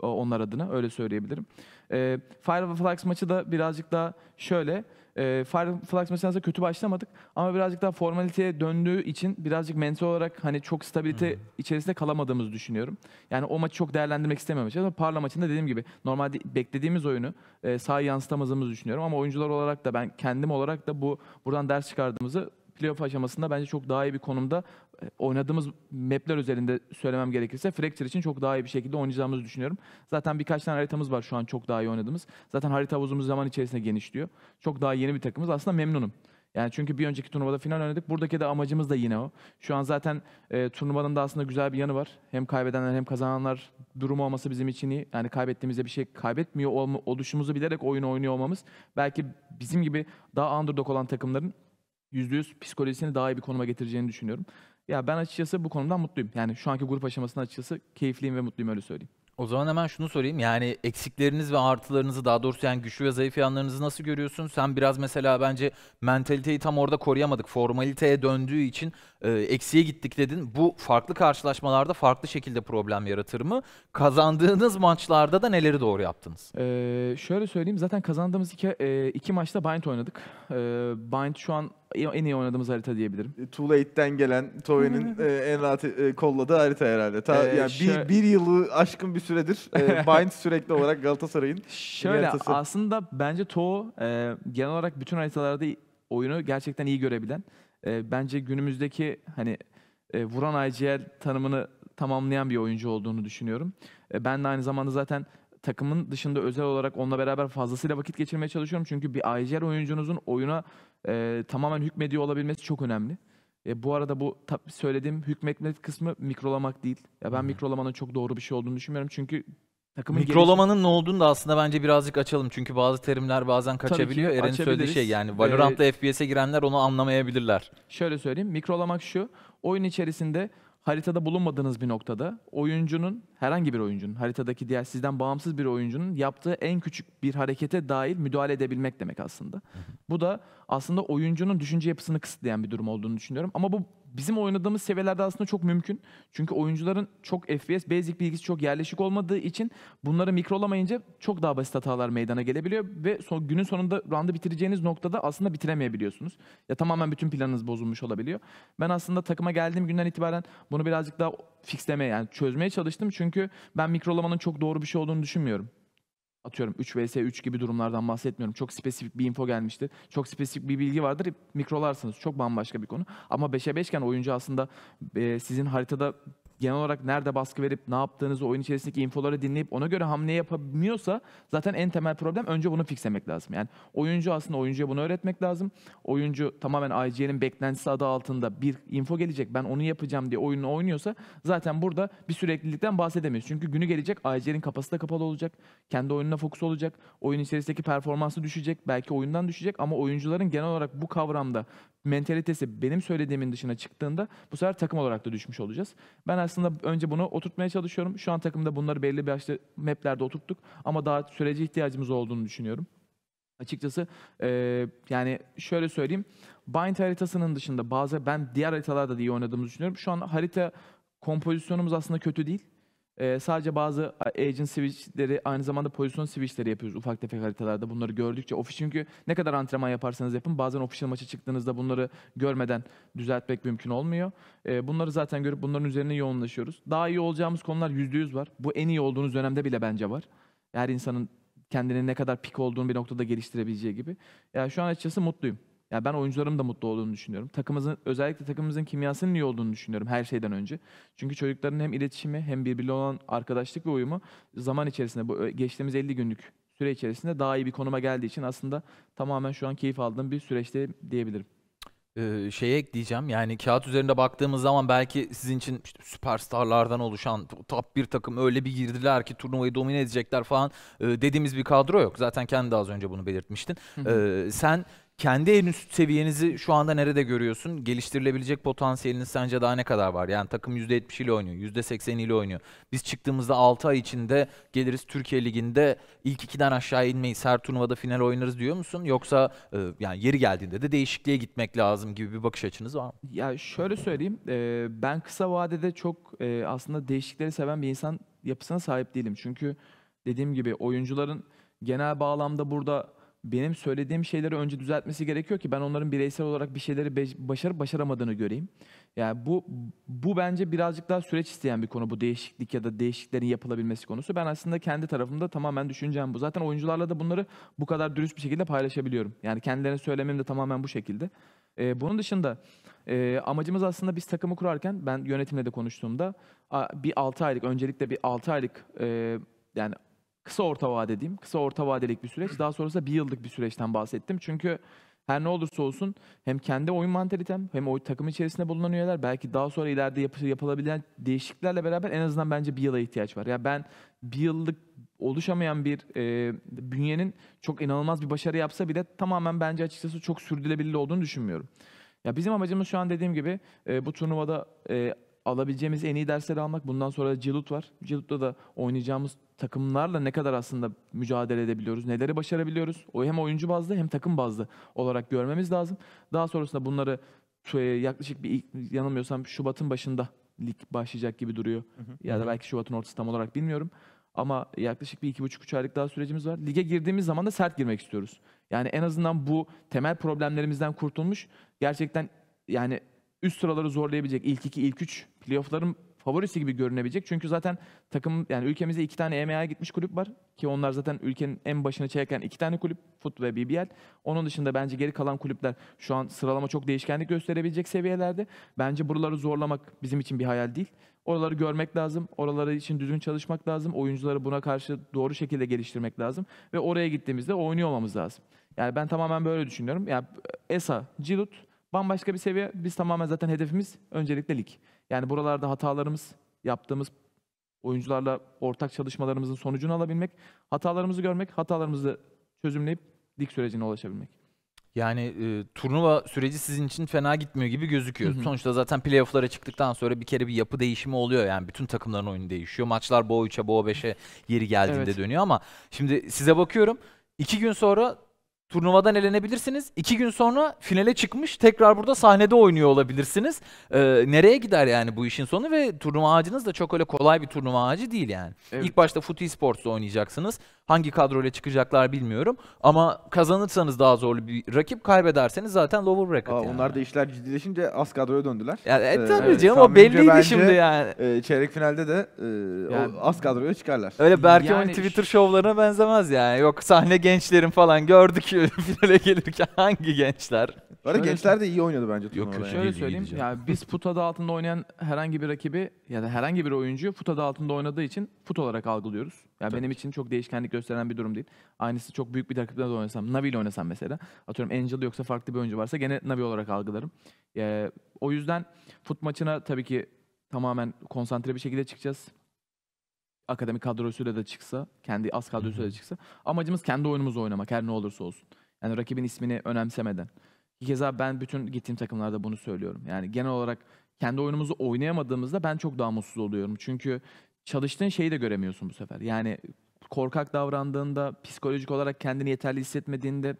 S2: onlar adına öyle söyleyebilirim. E, ee, Fireflies maçı da birazcık daha şöyle. E, Fireflies maçına aslında kötü başlamadık ama birazcık daha formaliteye döndüğü için birazcık mental olarak hani çok stabilite Hı. Hmm. içerisinde kalamadığımızı düşünüyorum. Yani o maçı çok değerlendirmek istememiş ama Parla maçında dediğim gibi normalde beklediğimiz oyunu e, sahaya yansıtamadığımızı düşünüyorum ama oyuncular olarak da ben kendim olarak da bu buradan ders çıkardığımızı playoff aşamasında bence çok daha iyi bir konumda e, oynadığımız mapler üzerinde söylemem gerekirse Fracture için çok daha iyi bir şekilde oynayacağımızı düşünüyorum. Zaten birkaç tane haritamız var şu an çok daha iyi oynadığımız. Zaten harita havuzumuz zaman içerisinde genişliyor. Çok daha yeni bir takımız. Aslında memnunum. Yani çünkü bir önceki turnuvada final oynadık. Buradaki de amacımız da yine o. Şu an zaten e, turnuvanın da aslında güzel bir yanı var. Hem kaybedenler hem kazananlar durumu olması bizim için iyi. Yani kaybettiğimizde bir şey kaybetmiyor olma, oluşumuzu bilerek oyunu oynuyor olmamız. Belki bizim gibi daha underdog olan takımların %100 psikolojisini daha iyi bir konuma getireceğini düşünüyorum. Ya ben açıkçası bu konudan mutluyum. Yani şu anki grup aşamasında açıkçası keyifliyim ve mutluyum öyle söyleyeyim. O zaman hemen şunu sorayım.
S1: Yani eksikleriniz ve artılarınızı daha doğrusu yani güçlü ve zayıf yanlarınızı nasıl görüyorsun? Sen biraz mesela bence mentaliteyi tam orada koruyamadık. Formaliteye döndüğü için e, eksiye gittik dedin. Bu farklı karşılaşmalarda farklı şekilde problem yaratır mı? Kazandığınız maçlarda
S2: da neleri doğru yaptınız? Ee, şöyle söyleyeyim. Zaten kazandığımız iki, e, iki maçta Bind oynadık. E, Bind şu an en iyi oynadığımız harita diyebilirim. E, Too Late'den gelen Tove'nin e,
S3: en rahat e, kolladığı harita herhalde. Ta, ee, yani şö- bir, bir yılı aşkın bir süredir e, Bind sürekli olarak Galatasaray'ın Şöyle haritası.
S2: aslında bence To e, genel olarak bütün haritalarda oyunu gerçekten iyi görebilen. E, bence günümüzdeki hani e, vuran IGL tanımını tamamlayan bir oyuncu olduğunu düşünüyorum. E, ben de aynı zamanda zaten takımın dışında özel olarak onunla beraber fazlasıyla vakit geçirmeye çalışıyorum. Çünkü bir IGL oyuncunuzun oyuna e, tamamen hükmediyor olabilmesi çok önemli. E, bu arada bu söylediğim hükmetme kısmı mikrolamak değil. Ya ben Hı. mikrolamanın çok doğru bir şey olduğunu düşünmüyorum. Çünkü takımın mikrolamanın
S1: gelişim... ne olduğunu da aslında bence birazcık açalım. Çünkü bazı terimler bazen kaçabiliyor. Eren'in söylediği şey yani Valorant'ta
S2: ee, FPS'e girenler onu anlamayabilirler. Şöyle söyleyeyim. Mikrolamak şu. Oyun içerisinde haritada bulunmadığınız bir noktada oyuncunun herhangi bir oyuncunun haritadaki diğer sizden bağımsız bir oyuncunun yaptığı en küçük bir harekete dair müdahale edebilmek demek aslında. Bu da aslında oyuncunun düşünce yapısını kısıtlayan bir durum olduğunu düşünüyorum. Ama bu bizim oynadığımız seviyelerde aslında çok mümkün. Çünkü oyuncuların çok FPS basic bilgisi çok yerleşik olmadığı için bunları mikrolamayınca çok daha basit hatalar meydana gelebiliyor ve son, günün sonunda round'ı bitireceğiniz noktada aslında bitiremeyebiliyorsunuz. Ya tamamen bütün planınız bozulmuş olabiliyor. Ben aslında takıma geldiğim günden itibaren bunu birazcık daha fixlemeye yani çözmeye çalıştım. Çünkü ben mikrolamanın çok doğru bir şey olduğunu düşünmüyorum atıyorum 3 vs 3 gibi durumlardan bahsetmiyorum. Çok spesifik bir info gelmiştir. Çok spesifik bir bilgi vardır. Mikrolarsınız. Çok bambaşka bir konu. Ama 5'e 5 iken oyuncu aslında e, sizin haritada genel olarak nerede baskı verip ne yaptığınızı, oyun içerisindeki infoları dinleyip ona göre hamle yapamıyorsa zaten en temel problem önce bunu fixlemek lazım. Yani oyuncu aslında oyuncuya bunu öğretmek lazım. Oyuncu tamamen IGN'in beklentisi adı altında bir info gelecek ben onu yapacağım diye oyunu oynuyorsa zaten burada bir süreklilikten bahsedemeyiz. Çünkü günü gelecek IGN'in kafası da kapalı olacak. Kendi oyununa fokus olacak. Oyun içerisindeki performansı düşecek. Belki oyundan düşecek ama oyuncuların genel olarak bu kavramda mentalitesi benim söylediğimin dışına çıktığında bu sefer takım olarak da düşmüş olacağız. Ben aslında aslında önce bunu oturtmaya çalışıyorum. Şu an takımda bunları belli bir yaşta maplerde oturttuk. Ama daha sürece ihtiyacımız olduğunu düşünüyorum. Açıkçası e, yani şöyle söyleyeyim. Bind haritasının dışında bazı ben diğer haritalarda da iyi oynadığımızı düşünüyorum. Şu an harita kompozisyonumuz aslında kötü değil. E, sadece bazı agent switchleri aynı zamanda pozisyon switchleri yapıyoruz ufak tefek haritalarda bunları gördükçe. Ofis çünkü ne kadar antrenman yaparsanız yapın bazen official maça çıktığınızda bunları görmeden düzeltmek mümkün olmuyor. E, bunları zaten görüp bunların üzerine yoğunlaşıyoruz. Daha iyi olacağımız konular %100 var. Bu en iyi olduğunuz dönemde bile bence var. Her insanın kendini ne kadar pik olduğunu bir noktada geliştirebileceği gibi. Yani şu an açıkçası mutluyum. Ya ben oyuncularım da mutlu olduğunu düşünüyorum. Takımımızın özellikle takımımızın kimyasının iyi olduğunu düşünüyorum her şeyden önce. Çünkü çocukların hem iletişimi hem birbiriyle olan arkadaşlık ve uyumu zaman içerisinde bu geçtiğimiz 50 günlük süre içerisinde daha iyi bir konuma geldiği için aslında tamamen şu an keyif aldığım bir süreçte diyebilirim. Ee, şeye ekleyeceğim yani kağıt üzerinde baktığımız zaman belki
S1: sizin için işte süperstarlardan oluşan top bir takım öyle bir girdiler ki turnuvayı domine edecekler falan ee, dediğimiz bir kadro yok. Zaten kendi de az önce bunu belirtmiştin. Ee, sen kendi en üst seviyenizi şu anda nerede görüyorsun? Geliştirilebilecek potansiyeliniz sence daha ne kadar var? Yani takım %70 ile oynuyor, %80 ile oynuyor. Biz çıktığımızda 6 ay içinde geliriz Türkiye Ligi'nde ilk ikiden aşağı inmeyiz, her turnuvada final oynarız diyor musun? Yoksa e, yani yeri geldiğinde de değişikliğe gitmek lazım gibi bir bakış açınız
S2: var mı? Ya şöyle söyleyeyim, e, ben kısa vadede çok e, aslında değişikleri seven bir insan yapısına sahip değilim. Çünkü dediğim gibi oyuncuların genel bağlamda burada benim söylediğim şeyleri önce düzeltmesi gerekiyor ki ben onların bireysel olarak bir şeyleri be- başarıp başaramadığını göreyim. Yani bu bu bence birazcık daha süreç isteyen bir konu bu değişiklik ya da değişiklerin yapılabilmesi konusu. Ben aslında kendi tarafımda tamamen düşüneceğim bu. Zaten oyuncularla da bunları bu kadar dürüst bir şekilde paylaşabiliyorum. Yani kendilerine söylemem de tamamen bu şekilde. Ee, bunun dışında e, amacımız aslında biz takımı kurarken ben yönetimle de konuştuğumda bir 6 aylık öncelikle bir 6 aylık e, yani Kısa orta vade diyeyim. Kısa orta vadelik bir süreç. Daha sonrasında bir yıllık bir süreçten bahsettim. Çünkü her ne olursa olsun hem kendi oyun mantalitem hem o takım içerisinde bulunan üyeler belki daha sonra ileride yap- yapılabilen değişikliklerle beraber en azından bence bir yıla ihtiyaç var. Ya ben bir yıllık oluşamayan bir e, bünyenin çok inanılmaz bir başarı yapsa bile tamamen bence açıkçası çok sürdürülebilir olduğunu düşünmüyorum. Ya bizim amacımız şu an dediğim gibi e, bu turnuvada e, alabileceğimiz en iyi dersleri almak. Bundan sonra Cilut var. Cilut'ta da oynayacağımız takımlarla ne kadar aslında mücadele edebiliyoruz, neleri başarabiliyoruz. O hem oyuncu bazlı hem takım bazlı olarak görmemiz lazım. Daha sonrasında bunları e, yaklaşık bir yanılmıyorsam Şubat'ın başında lig başlayacak gibi duruyor. Hı hı. Ya da belki Şubat'ın ortası tam olarak bilmiyorum. Ama yaklaşık bir iki buçuk üç aylık daha sürecimiz var. Lige girdiğimiz zaman da sert girmek istiyoruz. Yani en azından bu temel problemlerimizden kurtulmuş. Gerçekten yani üst sıraları zorlayabilecek ilk iki, ilk üç playoff'ların favorisi gibi görünebilecek. Çünkü zaten takım yani ülkemizde iki tane EMEA'ya gitmiş kulüp var. Ki onlar zaten ülkenin en başına çeken iki tane kulüp. FUT ve BBL. Onun dışında bence geri kalan kulüpler şu an sıralama çok değişkenlik gösterebilecek seviyelerde. Bence buraları zorlamak bizim için bir hayal değil. Oraları görmek lazım. Oraları için düzgün çalışmak lazım. Oyuncuları buna karşı doğru şekilde geliştirmek lazım. Ve oraya gittiğimizde oynuyor olmamız lazım. Yani ben tamamen böyle düşünüyorum. Yani ESA, Cilut bambaşka bir seviye. Biz tamamen zaten hedefimiz öncelikle lig. Yani buralarda hatalarımız, yaptığımız oyuncularla ortak çalışmalarımızın sonucunu alabilmek, hatalarımızı görmek, hatalarımızı çözümleyip dik sürecine ulaşabilmek. Yani
S1: e, turnuva süreci sizin için fena gitmiyor gibi gözüküyor. Hı hı. Sonuçta zaten playoff'lara çıktıktan sonra bir kere bir yapı değişimi oluyor. Yani bütün takımların oyunu değişiyor. Maçlar boğa 3'e, boğa 5'e yeri geldiğinde evet. dönüyor ama şimdi size bakıyorum. iki gün sonra turnuvadan elenebilirsiniz. İki gün sonra finale çıkmış tekrar burada sahnede oynuyor olabilirsiniz. Ee, nereye gider yani bu işin sonu ve turnuva ağacınız da çok öyle kolay bir turnuva ağacı değil yani. Evet. İlk başta Futi Sports'ta oynayacaksınız. Hangi kadroyla çıkacaklar bilmiyorum. Ama kazanırsanız daha zorlu bir rakip, kaybederseniz zaten lower bracket Aa, yani.
S3: Onlar da işler ciddileşince az kadroya döndüler.
S1: Yani, e, ee, tabii ee, canım o belliydi
S3: bence, şimdi yani. E, çeyrek finalde de e, yani, az kadroya çıkarlar. Öyle belki yani, Twitter
S1: şovlarına benzemez yani. Yok sahne gençlerin falan gördük finale gelirken hangi
S2: gençler? Bu gençler de iyi oynadı bence. Yok kötü Şöyle söyleyeyim. İyi yani biz fut adı altında oynayan herhangi bir rakibi ya da herhangi bir oyuncuyu fut adı altında oynadığı için fut olarak algılıyoruz. Ya Tabii. benim için çok değişkenlik gösteren bir durum değil. Aynısı çok büyük bir takipten de oynasam, Navi ile oynasam mesela. Atıyorum Angel yoksa farklı bir oyuncu varsa gene Navi olarak algılarım. Ee, o yüzden fut maçına tabii ki tamamen konsantre bir şekilde çıkacağız. Akademik kadrosuyla da çıksa, kendi az kadrosuyla da çıksa. Amacımız kendi oyunumuzu oynamak her ne olursa olsun. Yani rakibin ismini önemsemeden. Bir daha ben bütün gittiğim takımlarda bunu söylüyorum. Yani genel olarak kendi oyunumuzu oynayamadığımızda ben çok daha mutsuz oluyorum. Çünkü çalıştığın şeyi de göremiyorsun bu sefer. Yani korkak davrandığında, psikolojik olarak kendini yeterli hissetmediğinde,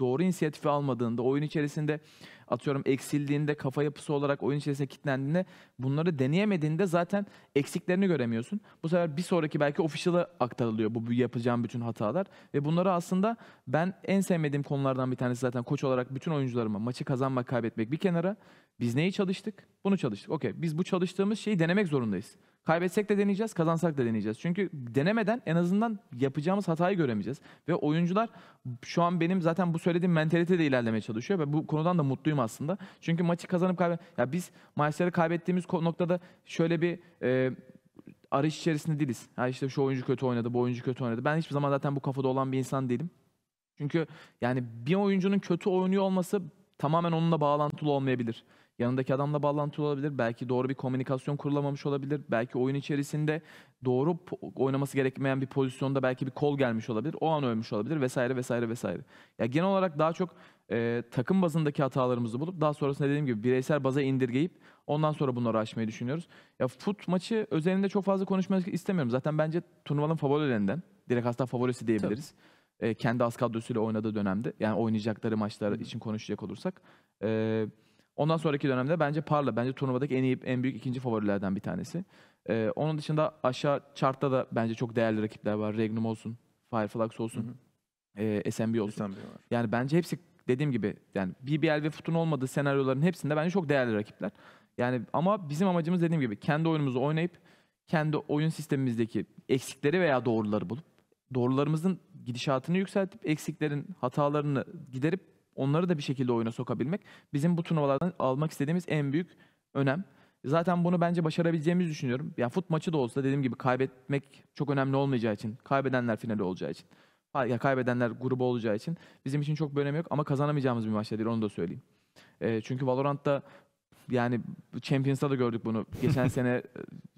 S2: doğru inisiyatifi almadığında, oyun içerisinde atıyorum eksildiğinde, kafa yapısı olarak oyun içerisinde kilitlendiğinde bunları deneyemediğinde zaten eksiklerini göremiyorsun. Bu sefer bir sonraki belki official'a aktarılıyor bu yapacağım bütün hatalar. Ve bunları aslında ben en sevmediğim konulardan bir tanesi zaten koç olarak bütün oyuncularıma maçı kazanmak, kaybetmek bir kenara. Biz neyi çalıştık? Bunu çalıştık. Okey biz bu çalıştığımız şeyi denemek zorundayız. Kaybetsek de deneyeceğiz, kazansak da deneyeceğiz. Çünkü denemeden en azından yapacağımız hatayı göremeyeceğiz. Ve oyuncular şu an benim zaten bu söylediğim de ilerlemeye çalışıyor ve bu konudan da mutluyum aslında. Çünkü maçı kazanıp kaybet... Ya biz maçları kaybettiğimiz noktada şöyle bir e, arayış içerisinde değiliz. Ha işte şu oyuncu kötü oynadı, bu oyuncu kötü oynadı. Ben hiçbir zaman zaten bu kafada olan bir insan değilim. Çünkü yani bir oyuncunun kötü oynuyor olması tamamen onunla bağlantılı olmayabilir. Yanındaki adamla bağlantılı olabilir. Belki doğru bir komünikasyon kurulamamış olabilir. Belki oyun içerisinde doğru oynaması gerekmeyen bir pozisyonda belki bir kol gelmiş olabilir. O an ölmüş olabilir vesaire vesaire vesaire. Ya yani genel olarak daha çok e, takım bazındaki hatalarımızı bulup daha sonrasında dediğim gibi bireysel baza indirgeyip ondan sonra bunları aşmayı düşünüyoruz. Ya fut maçı özelinde çok fazla konuşmak istemiyorum. Zaten bence turnuvanın favorilerinden. Direkt hasta favorisi diyebiliriz. E, kendi az kadrosuyla oynadığı dönemde. Yani oynayacakları maçlar için konuşacak olursak. E, Ondan sonraki dönemde bence Parla bence turnuvadaki en iyi en büyük ikinci favorilerden bir tanesi. Ee, onun dışında aşağı chartta da bence çok değerli rakipler var. Regnum olsun, Fireflux olsun, e, ee, SMB olsun. SMB var. Yani bence hepsi dediğim gibi yani BBL ve FUT'un olmadığı senaryoların hepsinde bence çok değerli rakipler. Yani ama bizim amacımız dediğim gibi kendi oyunumuzu oynayıp kendi oyun sistemimizdeki eksikleri veya doğruları bulup doğrularımızın gidişatını yükseltip eksiklerin hatalarını giderip Onları da bir şekilde oyuna sokabilmek bizim bu turnuvalardan almak istediğimiz en büyük önem. Zaten bunu bence başarabileceğimizi düşünüyorum. Ya yani fut maçı da olsa dediğim gibi kaybetmek çok önemli olmayacağı için, kaybedenler finali olacağı için, ya kaybedenler grubu olacağı için bizim için çok bir önemi yok ama kazanamayacağımız bir maç değil onu da söyleyeyim. E, çünkü Valorant'ta yani Champions'ta da gördük bunu. Geçen sene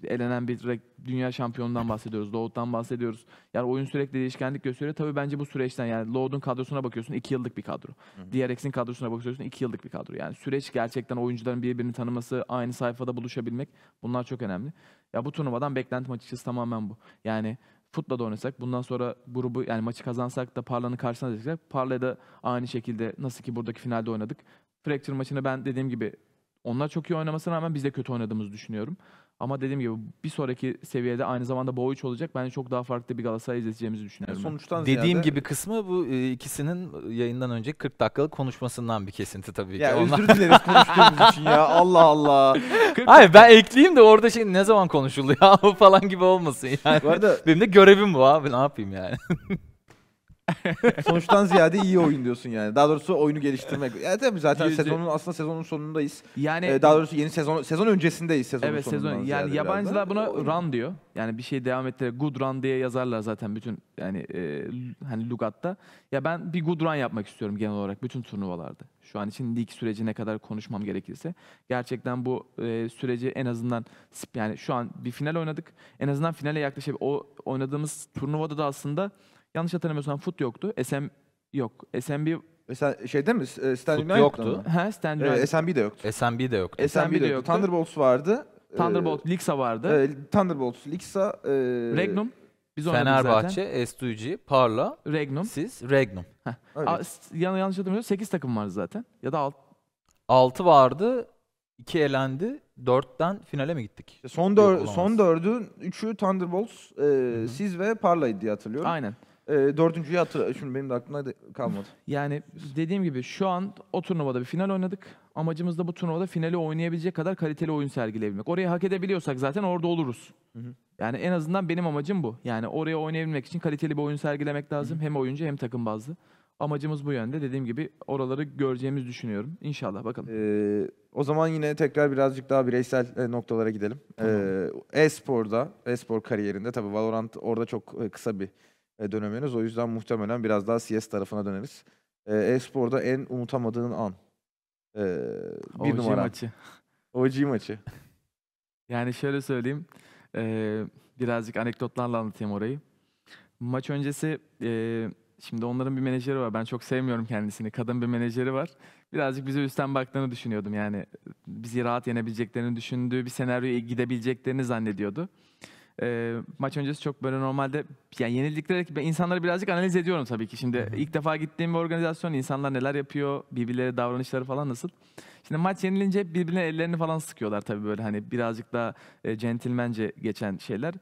S2: e, elenen bir dünya şampiyonundan bahsediyoruz. Load'dan bahsediyoruz. Yani oyun sürekli değişkenlik gösteriyor. Tabii bence bu süreçten yani Load'un kadrosuna bakıyorsun 2 yıllık bir kadro. DRX'in kadrosuna bakıyorsun 2 yıllık bir kadro. Yani süreç gerçekten oyuncuların birbirini tanıması, aynı sayfada buluşabilmek bunlar çok önemli. Ya bu turnuvadan beklentim açıkçası tamamen bu. Yani futla da oynasak bundan sonra grubu yani maçı kazansak da Parla'nın karşısına çıksak Parla'ya da aynı şekilde nasıl ki buradaki finalde oynadık. Fracture maçını ben dediğim gibi onlar çok iyi oynamasına rağmen biz de kötü oynadığımızı düşünüyorum. Ama dediğim gibi bir sonraki seviyede aynı zamanda Boğuç olacak. Ben çok daha farklı bir Galatasaray izleyeceğimizi düşünüyorum. ben. Sonuçtan Dediğim gibi
S1: kısmı bu e, ikisinin yayından önce 40 dakikalık konuşmasından bir kesinti tabii ki. Ya Onlar... özür dileriz konuştuğumuz için ya.
S2: Allah Allah. Hayır
S1: ben ekleyeyim de orada şey ne zaman konuşuldu ya falan gibi olmasın yani. Bu arada- Benim de görevim bu abi ne yapayım yani.
S3: Sonuçtan ziyade iyi oyun diyorsun yani. Daha doğrusu oyunu geliştirmek. Ya tabii zaten Tabii. sezonun aslında sezonun sonundayız. Yani Ee, daha doğrusu yeni sezon sezon öncesindeyiz sezonun evet sonundan sezon ziyade yani biraz yabancılar buna
S2: Oyun- run diyor. Yani bir şey devam ettire good run diye yazarlar zaten bütün yani e, hani lugatta. Ya ben bir good run yapmak istiyorum genel olarak bütün turnuvalarda. Şu an için lig ne kadar konuşmam gerekirse gerçekten bu e, süreci en azından yani şu an bir final oynadık. En azından finale yaklaşıp o oynadığımız turnuvada da aslında Yanlış hatırlamıyorsam FUT yoktu. SM yok. SMB şey şeyde mi? E, Foot yoktu. He, Stand e, United. SMB de yoktu. SMB de yoktu. SMB, de yoktu.
S3: Thunderbolts vardı. E, Thunderbolt, Lixa vardı. E, Thunderbolts, Lixa, e, Regnum. Biz
S1: Fenerbahçe, zaten. S2G, Parla, Regnum. Siz, Regnum. yan, yanlış hatırlamıyorum. 8 takım vardı zaten. Ya da alt. 6 vardı. 2 elendi. 4'ten finale mi gittik?
S3: Son, dör, son dördün üçü Thunderbolts, e, siz ve Parla'ydı diye hatırlıyorum. Aynen. E, dördüncüyü hatırla. Şimdi benim de aklımda kalmadı.
S2: Yani dediğim gibi şu an o turnuvada bir final oynadık. Amacımız da bu turnuvada finali oynayabilecek kadar kaliteli oyun sergileyebilmek. Orayı hak edebiliyorsak zaten orada oluruz. Hı hı. Yani en azından benim amacım bu. Yani oraya oynayabilmek için kaliteli bir oyun sergilemek lazım. Hı Hem oyuncu hem takım bazlı. Amacımız bu yönde. Dediğim gibi oraları göreceğimiz düşünüyorum. İnşallah bakalım.
S3: Ee, o zaman yine tekrar birazcık daha bireysel e, noktalara gidelim. Tamam. Ee, e-sporda, e-spor kariyerinde tabii Valorant orada çok e, kısa bir e, döneminiz. O yüzden muhtemelen biraz daha CS tarafına döneriz. E, e-sporda en unutamadığın an? Ee, bir OG numara. maçı. OG maçı.
S2: yani şöyle söyleyeyim. Ee, birazcık anekdotlarla anlatayım orayı. Maç öncesi e, şimdi onların bir menajeri var. Ben çok sevmiyorum kendisini. Kadın bir menajeri var. Birazcık bize üstten baktığını düşünüyordum. Yani bizi rahat yenebileceklerini düşündüğü bir senaryoya gidebileceklerini zannediyordu. E, maç öncesi çok böyle normalde yani yenildiklere ben insanları birazcık analiz ediyorum tabii ki. Şimdi Hı-hı. ilk defa gittiğim bir organizasyon insanlar neler yapıyor, birbirleri davranışları falan nasıl. Şimdi maç yenilince birbirine ellerini falan sıkıyorlar tabii böyle hani birazcık daha e, centilmence geçen şeyler.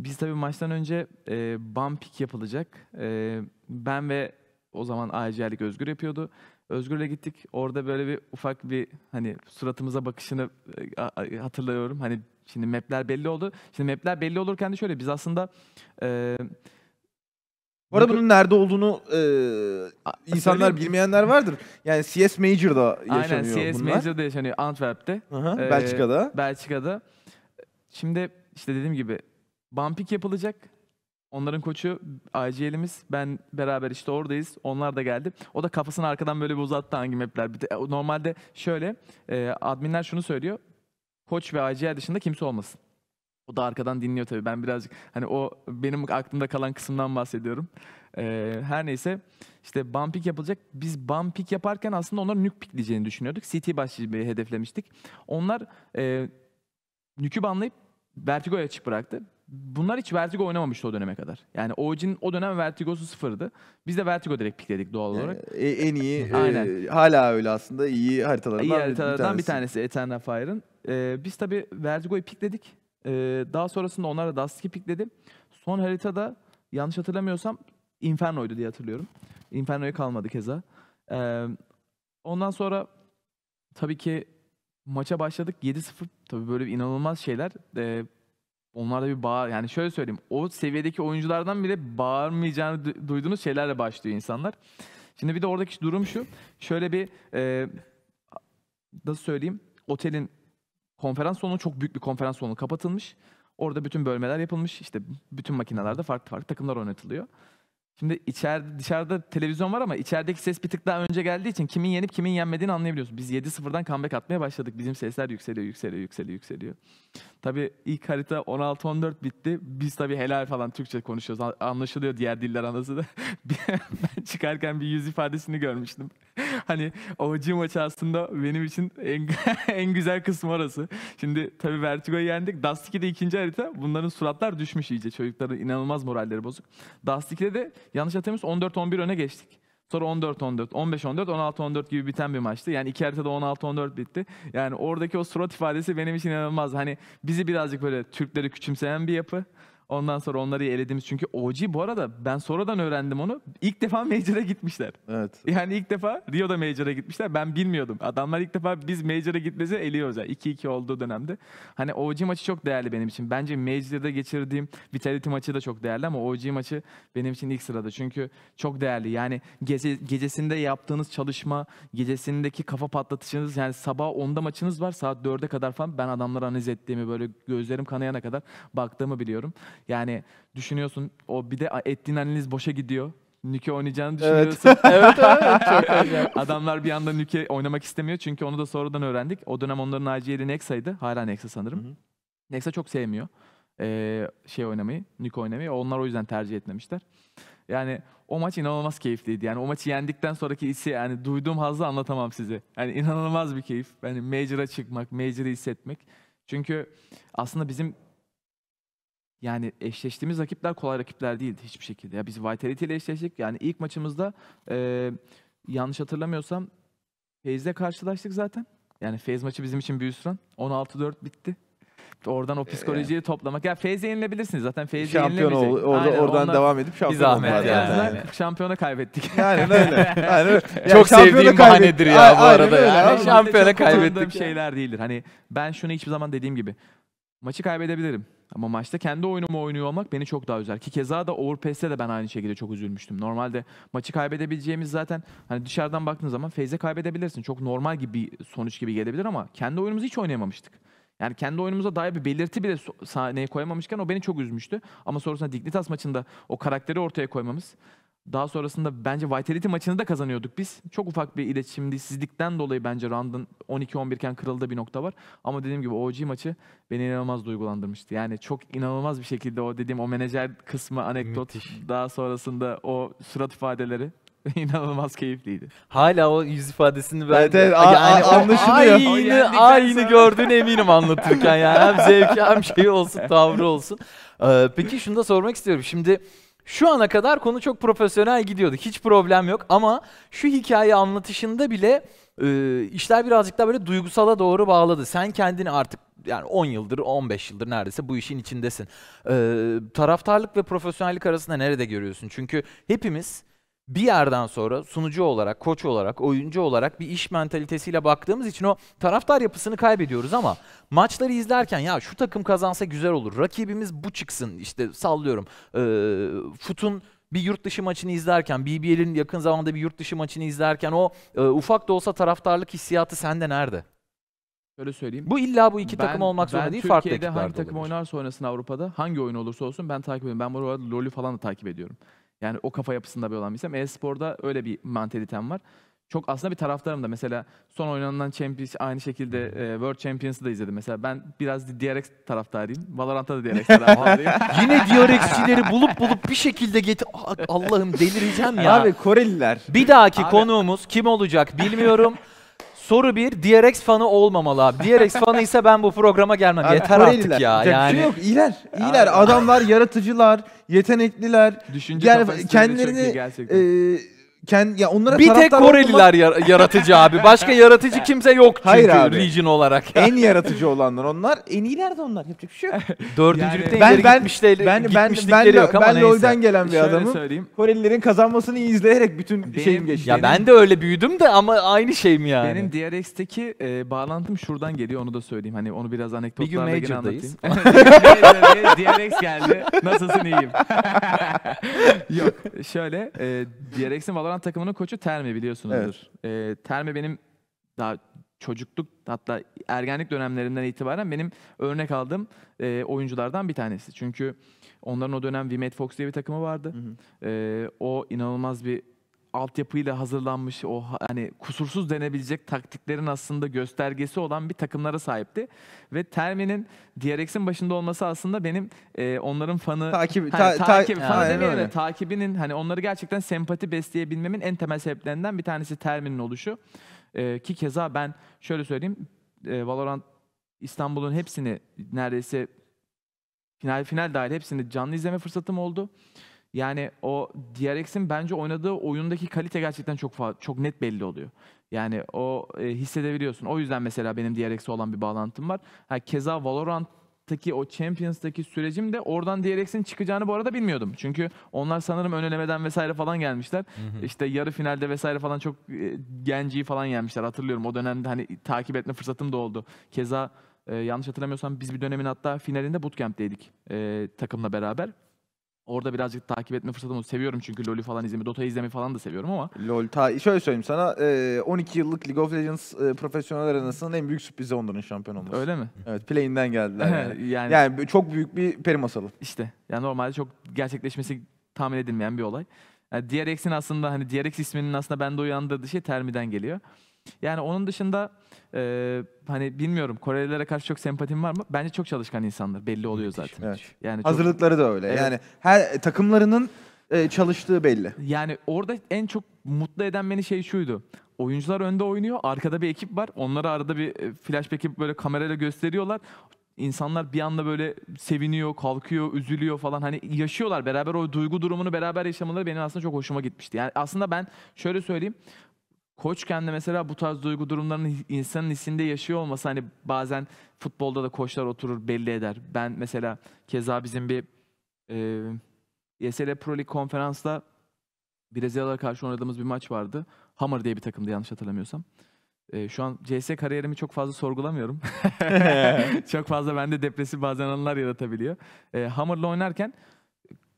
S2: Biz tabii maçtan önce e, bumpik yapılacak. E, ben ve o zaman ACL'lik Özgür yapıyordu. Özgür'le gittik. Orada böyle bir ufak bir hani suratımıza bakışını e, hatırlıyorum. Hani Şimdi map'ler belli oldu. Şimdi map'ler belli olurken de şöyle biz aslında e, bu arada bunun
S3: nerede olduğunu e,
S2: insanlar bilmeyenler vardır. Yani CS
S3: Major'da yaşanıyor Aynen, CS bunlar.
S2: Major'da yaşanıyor Antwerp'te. Aha, ee, Belçika'da. Belçika'da. Şimdi işte dediğim gibi bumping yapılacak. Onların koçu IGL'imiz. Ben beraber işte oradayız. Onlar da geldi. O da kafasını arkadan böyle bir uzattı hangi mapler. E, normalde şöyle e, adminler şunu söylüyor. Koç ve ACL dışında kimse olmasın. O da arkadan dinliyor tabii. Ben birazcık hani o benim aklımda kalan kısımdan bahsediyorum. Ee, her neyse işte bump pick yapılacak. Biz bump pick yaparken aslında onlar nuke pickleyeceğini düşünüyorduk. CT başlayıcıyı hedeflemiştik. Onlar e, nükü banlayıp vertigoya açık bıraktı bunlar hiç Vertigo oynamamıştı o döneme kadar. Yani OG'nin o dönem Vertigo'su sıfırdı. Biz de Vertigo direkt pikledik doğal olarak. e, e en iyi, Aynen. E, hala öyle
S3: aslında iyi haritalardan, iyi haritalardan bir tanesi. Bir tanesi
S2: Eternal Fire'ın. E, biz tabii Vertigo'yu pikledik. E, daha sonrasında onlar da Dusty pikledi. Son haritada yanlış hatırlamıyorsam Inferno'ydu diye hatırlıyorum. Inferno'ya kalmadı keza. E, ondan sonra tabii ki maça başladık 7-0. Tabii böyle inanılmaz şeyler. E, onlarda bir bağır yani şöyle söyleyeyim o seviyedeki oyunculardan bile bağırmayacağını du- duyduğunuz şeylerle başlıyor insanlar. Şimdi bir de oradaki durum şu. Şöyle bir e, nasıl söyleyeyim otelin konferans salonu çok büyük bir konferans salonu kapatılmış. Orada bütün bölmeler yapılmış. işte bütün makinelerde farklı farklı takımlar oynatılıyor. Şimdi içeride, dışarıda televizyon var ama içerideki ses bir tık daha önce geldiği için kimin yenip kimin yenmediğini anlayabiliyorsun. Biz 7-0'dan comeback atmaya başladık. Bizim sesler yükseliyor, yükseliyor, yükseliyor, yükseliyor. Tabii ilk harita 16-14 bitti. Biz tabii helal falan Türkçe konuşuyoruz. Anlaşılıyor diğer diller anası da. ben çıkarken bir yüz ifadesini görmüştüm. hani o maçı aslında benim için en, en güzel kısmı orası. Şimdi tabii Vertigo'yu yendik. Dust 2'de ikinci harita. Bunların suratlar düşmüş iyice. Çocukların inanılmaz moralleri bozuk. Dust 2'de de yanlış hatırlamıyorsam 14-11 öne geçtik. Sonra 14-14, 15-14, 16-14 gibi biten bir maçtı. Yani iki haritada 16-14 bitti. Yani oradaki o surat ifadesi benim için inanılmaz. Hani bizi birazcık böyle Türkleri küçümseyen bir yapı. Ondan sonra onları elediğimiz çünkü OG bu arada ben sonradan öğrendim onu. İlk defa Major'a gitmişler. Evet. Yani ilk defa Rio'da Major'a gitmişler. Ben bilmiyordum. Adamlar ilk defa biz Major'a gitmesi eliyoruz. Yani 2-2 olduğu dönemde. Hani OG maçı çok değerli benim için. Bence Major'da geçirdiğim Vitality maçı da çok değerli ama OG maçı benim için ilk sırada. Çünkü çok değerli. Yani gece, gecesinde yaptığınız çalışma, gecesindeki kafa patlatışınız yani sabah 10'da maçınız var saat 4'e kadar falan ben adamları analiz ettiğimi böyle gözlerim kanayana kadar baktığımı biliyorum. Yani düşünüyorsun o bir de ettiğin analiz boşa gidiyor. Nüke oynayacağını düşünüyorsun. Evet evet, evet Adamlar bir anda Nüke oynamak istemiyor çünkü onu da sonradan öğrendik. O dönem onların IGL'i Nexa'ydı. Hala Nexa sanırım. Nexa çok sevmiyor ee, şey oynamayı, Nuke oynamayı. Onlar o yüzden tercih etmemişler. Yani o maç inanılmaz keyifliydi. Yani o maçı yendikten sonraki hissi yani duyduğum hazzı anlatamam size. Yani inanılmaz bir keyif. Yani Major'a çıkmak, Major'ı hissetmek. Çünkü aslında bizim yani eşleştiğimiz rakipler kolay rakipler değildi hiçbir şekilde. Ya biz Vitality ile eşleştik. Yani ilk maçımızda e, yanlış hatırlamıyorsam Feyz'le karşılaştık zaten. Yani Feyz maçı bizim için büyük üsran. 16-4 bitti. Oradan o ee, psikolojiyi yani. toplamak. Ya Feyz'e yenilebilirsiniz zaten. Feyz'e Şampiyon ol, orada, oradan onlar, devam edip şampiyon olmalı. Yani. yani. yani. Şampiyona kaybettik. Aynen öyle. Aynen öyle. Yani Çok sevdiğim bahanedir ya bu arada. Öyle. Yani. Şampiyona kaybettik. şeyler değildir. Hani ben şunu hiçbir zaman dediğim gibi. Maçı kaybedebilirim. Ama maçta kendi oyunumu oynuyor olmak beni çok daha üzer. Ki keza da Overpass'te de ben aynı şekilde çok üzülmüştüm. Normalde maçı kaybedebileceğimiz zaten hani dışarıdan baktığın zaman Feyze kaybedebilirsin. Çok normal gibi sonuç gibi gelebilir ama kendi oyunumuzu hiç oynayamamıştık. Yani kendi oyunumuza dair bir belirti bile sahneye koyamamışken o beni çok üzmüştü. Ama sonrasında Dignitas maçında o karakteri ortaya koymamız daha sonrasında bence Vitality maçını da kazanıyorduk biz. Çok ufak bir iletişimsizlikten dolayı bence round'ın 12-11 iken kırıldığı bir nokta var. Ama dediğim gibi OG maçı beni inanılmaz duygulandırmıştı. Yani çok inanılmaz bir şekilde o dediğim o menajer kısmı anekdot Müthiş. daha sonrasında o surat ifadeleri inanılmaz keyifliydi. Hala o yüz ifadesini ben evet, evet, yani anlaşılıyor. Aynı aynı gördüğün eminim anlatırken yani hem zevki hem
S1: şey olsun tavrı olsun. Ee, peki şunu da sormak istiyorum. Şimdi şu ana kadar konu çok profesyonel gidiyordu. Hiç problem yok ama şu hikaye anlatışında bile e, işler birazcık daha böyle duygusala doğru bağladı. Sen kendini artık yani 10 yıldır, 15 yıldır neredeyse bu işin içindesin. E, taraftarlık ve profesyonellik arasında nerede görüyorsun? Çünkü hepimiz bir yerden sonra sunucu olarak, koç olarak, oyuncu olarak bir iş mentalitesiyle baktığımız için o taraftar yapısını kaybediyoruz ama maçları izlerken ya şu takım kazansa güzel olur, rakibimiz bu çıksın işte sallıyorum e, futun bir yurt dışı maçını izlerken, BBL'in yakın zamanda bir yurt dışı maçını izlerken o e, ufak da olsa taraftarlık
S2: hissiyatı sende nerede? Öyle söyleyeyim. Bu illa bu iki ben, takım olmak zorunda değil, farklı Türkiye'de hangi takım olabilir. oynarsa oynasın Avrupa'da, hangi oyun olursa olsun ben takip ediyorum. Ben bu arada LoL'ü falan da takip ediyorum. Yani o kafa yapısında bir olan bir isim. E-sporda öyle bir mantelitem var. Çok aslında bir taraftarım da mesela son oynanılan Champions aynı şekilde e, World Champions'ı da izledim. Mesela ben biraz DRX taraftarıyım. Valorant'a da DRX taraftarıyım. Yine DRX'çileri bulup bulup bir şekilde getir... Allah'ım delireceğim ya. Abi Koreliler. Bir dahaki Abi...
S1: konuğumuz kim olacak bilmiyorum. Soru bir, DRX fanı olmamalı abi. DRX fanı ise ben bu programa gelmem. Abi, Yeter Koreliler. artık ya. Yapacak yani. Şey yok,
S3: iyiler. iyiler. Adamlar yaratıcılar, yetenekliler. Düşünce yani kendilerini Kend, ya onlara bir tek taraftar Koreliler olmak-
S1: yaratıcı abi. Başka
S3: yaratıcı kimse yok çünkü Hayır abi. region olarak. Ya. en yaratıcı olanlar onlar. En iyiler de onlar. Yapacak bir
S1: şey yok. Dördüncülükte Yani- Ben- ben-
S3: gitmişleri, ben, ben, gitmişlikleri ben, yok ama ben neyse. LoL'den gelen bir Şöyle adamım. söyleyeyim.
S1: Korelilerin kazanmasını izleyerek bütün Benim- şeyim geçti. Ya ben de öyle büyüdüm de ama aynı şey mi yani?
S2: Benim DRX'teki e, bağlantım şuradan geliyor onu da söyleyeyim. Hani onu biraz Bir gün anekdotlarla gene anlatayım. major'dayız. DRX geldi. Nasılsın iyiyim. Yok şöyle e, DRX'in Valorant Milan takımının koçu Terme biliyorsunuzdur. Evet. E, Terme benim daha çocukluk hatta ergenlik dönemlerimden itibaren benim örnek aldığım e, oyunculardan bir tanesi. Çünkü onların o dönem Vimet Fox diye bir takımı vardı. Hı hı. E, o inanılmaz bir altyapıyla hazırlanmış o hani kusursuz denebilecek taktiklerin aslında göstergesi olan bir takımlara sahipti. Ve Termi'nin DRX'in başında olması aslında benim e, onların fanı takip hani, ta, takip ta, fanı yani de, takibinin hani onları gerçekten sempati besleyebilmemin en temel sebeplerinden bir tanesi Termi'nin oluşu. E, ki keza ben şöyle söyleyeyim e, Valorant İstanbul'un hepsini neredeyse final final dahil hepsini canlı izleme fırsatım oldu. Yani o DRX'in bence oynadığı oyundaki kalite gerçekten çok çok net belli oluyor. Yani o e, hissedebiliyorsun. O yüzden mesela benim DRX'e olan bir bağlantım var. Ha, keza Valorant'taki o Champions'taki sürecim de oradan DRX'in çıkacağını bu arada bilmiyordum. Çünkü onlar sanırım önelemeden vesaire falan gelmişler. Hı hı. İşte yarı finalde vesaire falan çok e, Genci'yi falan yenmişler. Hatırlıyorum o dönemde hani takip etme fırsatım da oldu. Keza e, yanlış hatırlamıyorsam biz bir dönemin hatta finalinde bootcamp'teydik e, takımla beraber. Orada birazcık takip etme fırsatım oldu. Seviyorum çünkü LoL'ü falan izlemeyi, Dota izlemeyi falan da seviyorum ama.
S3: LoL, ta şöyle söyleyeyim sana. 12 yıllık League of Legends e, profesyonel arenasının en büyük sürprizi onların şampiyon olması. Öyle mi? Evet, play'inden geldiler yani. yani. çok büyük bir peri masalı. İşte
S2: yani normalde çok gerçekleşmesi tahmin edilmeyen bir olay. Yani DRX'in aslında hani DRX isminin aslında bende uyandığı şey Termi'den geliyor. Yani onun dışında e, hani bilmiyorum Korelilere karşı çok sempatim var mı? Bence çok çalışkan insanlar belli oluyor zaten. Evet. Yani çok- Hazırlıkları da öyle. Evet. Yani
S3: her e, takımlarının e, çalıştığı belli.
S2: Yani orada en çok mutlu eden beni şey şuydu. Oyuncular önde oynuyor, arkada bir ekip var. onları arada bir e, flashback'i böyle kamerayla gösteriyorlar. İnsanlar bir anda böyle seviniyor, kalkıyor, üzülüyor falan. Hani yaşıyorlar beraber o duygu durumunu beraber yaşamaları benim aslında çok hoşuma gitmişti. Yani aslında ben şöyle söyleyeyim. Koçken de mesela bu tarz duygu durumlarının insanın içinde yaşıyor olması hani bazen futbolda da koçlar oturur belli eder. Ben mesela keza bizim bir e, YSL Pro League konferansla Brezilyalara karşı oynadığımız bir maç vardı. Hammer diye bir takımdı yanlış hatırlamıyorsam. E, şu an CS kariyerimi çok fazla sorgulamıyorum. çok fazla bende depresi bazen anılar yaratabiliyor. E, Hammer'la oynarken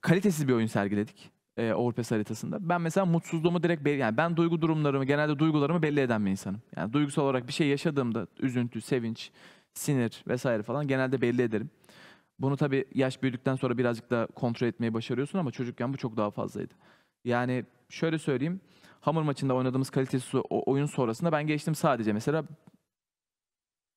S2: kalitesiz bir oyun sergiledik e, Orpes haritasında. Ben mesela mutsuzluğumu direkt belli, yani ben duygu durumlarımı, genelde duygularımı belli eden bir insanım. Yani duygusal olarak bir şey yaşadığımda üzüntü, sevinç, sinir vesaire falan genelde belli ederim. Bunu tabii yaş büyüdükten sonra birazcık da kontrol etmeyi başarıyorsun ama çocukken bu çok daha fazlaydı. Yani şöyle söyleyeyim. Hamur maçında oynadığımız kalitesiz oyun sonrasında ben geçtim sadece mesela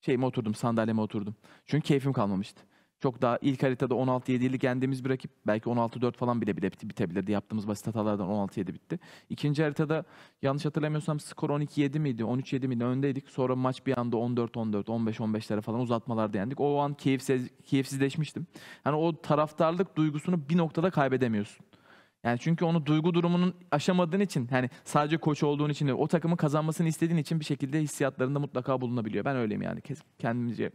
S2: şeyime oturdum, sandalyeme oturdum. Çünkü keyfim kalmamıştı. Çok daha ilk haritada 16-7'lik yendiğimiz bir rakip belki 16-4 falan bile bile bitebilirdi. Yaptığımız basit hatalardan 16-7 bitti. İkinci haritada yanlış hatırlamıyorsam skor 12-7 miydi, 13-7 miydi öndeydik. Sonra maç bir anda 14-14, 15-15'lere falan uzatmalarda yendik. O an keyifsiz, keyifsizleşmiştim. Hani o taraftarlık duygusunu bir noktada kaybedemiyorsun. Yani çünkü onu duygu durumunun aşamadığın için hani sadece koç olduğun için değil, o takımın kazanmasını istediğin için bir şekilde hissiyatlarında mutlaka bulunabiliyor. Ben öyleyim yani. Kendimce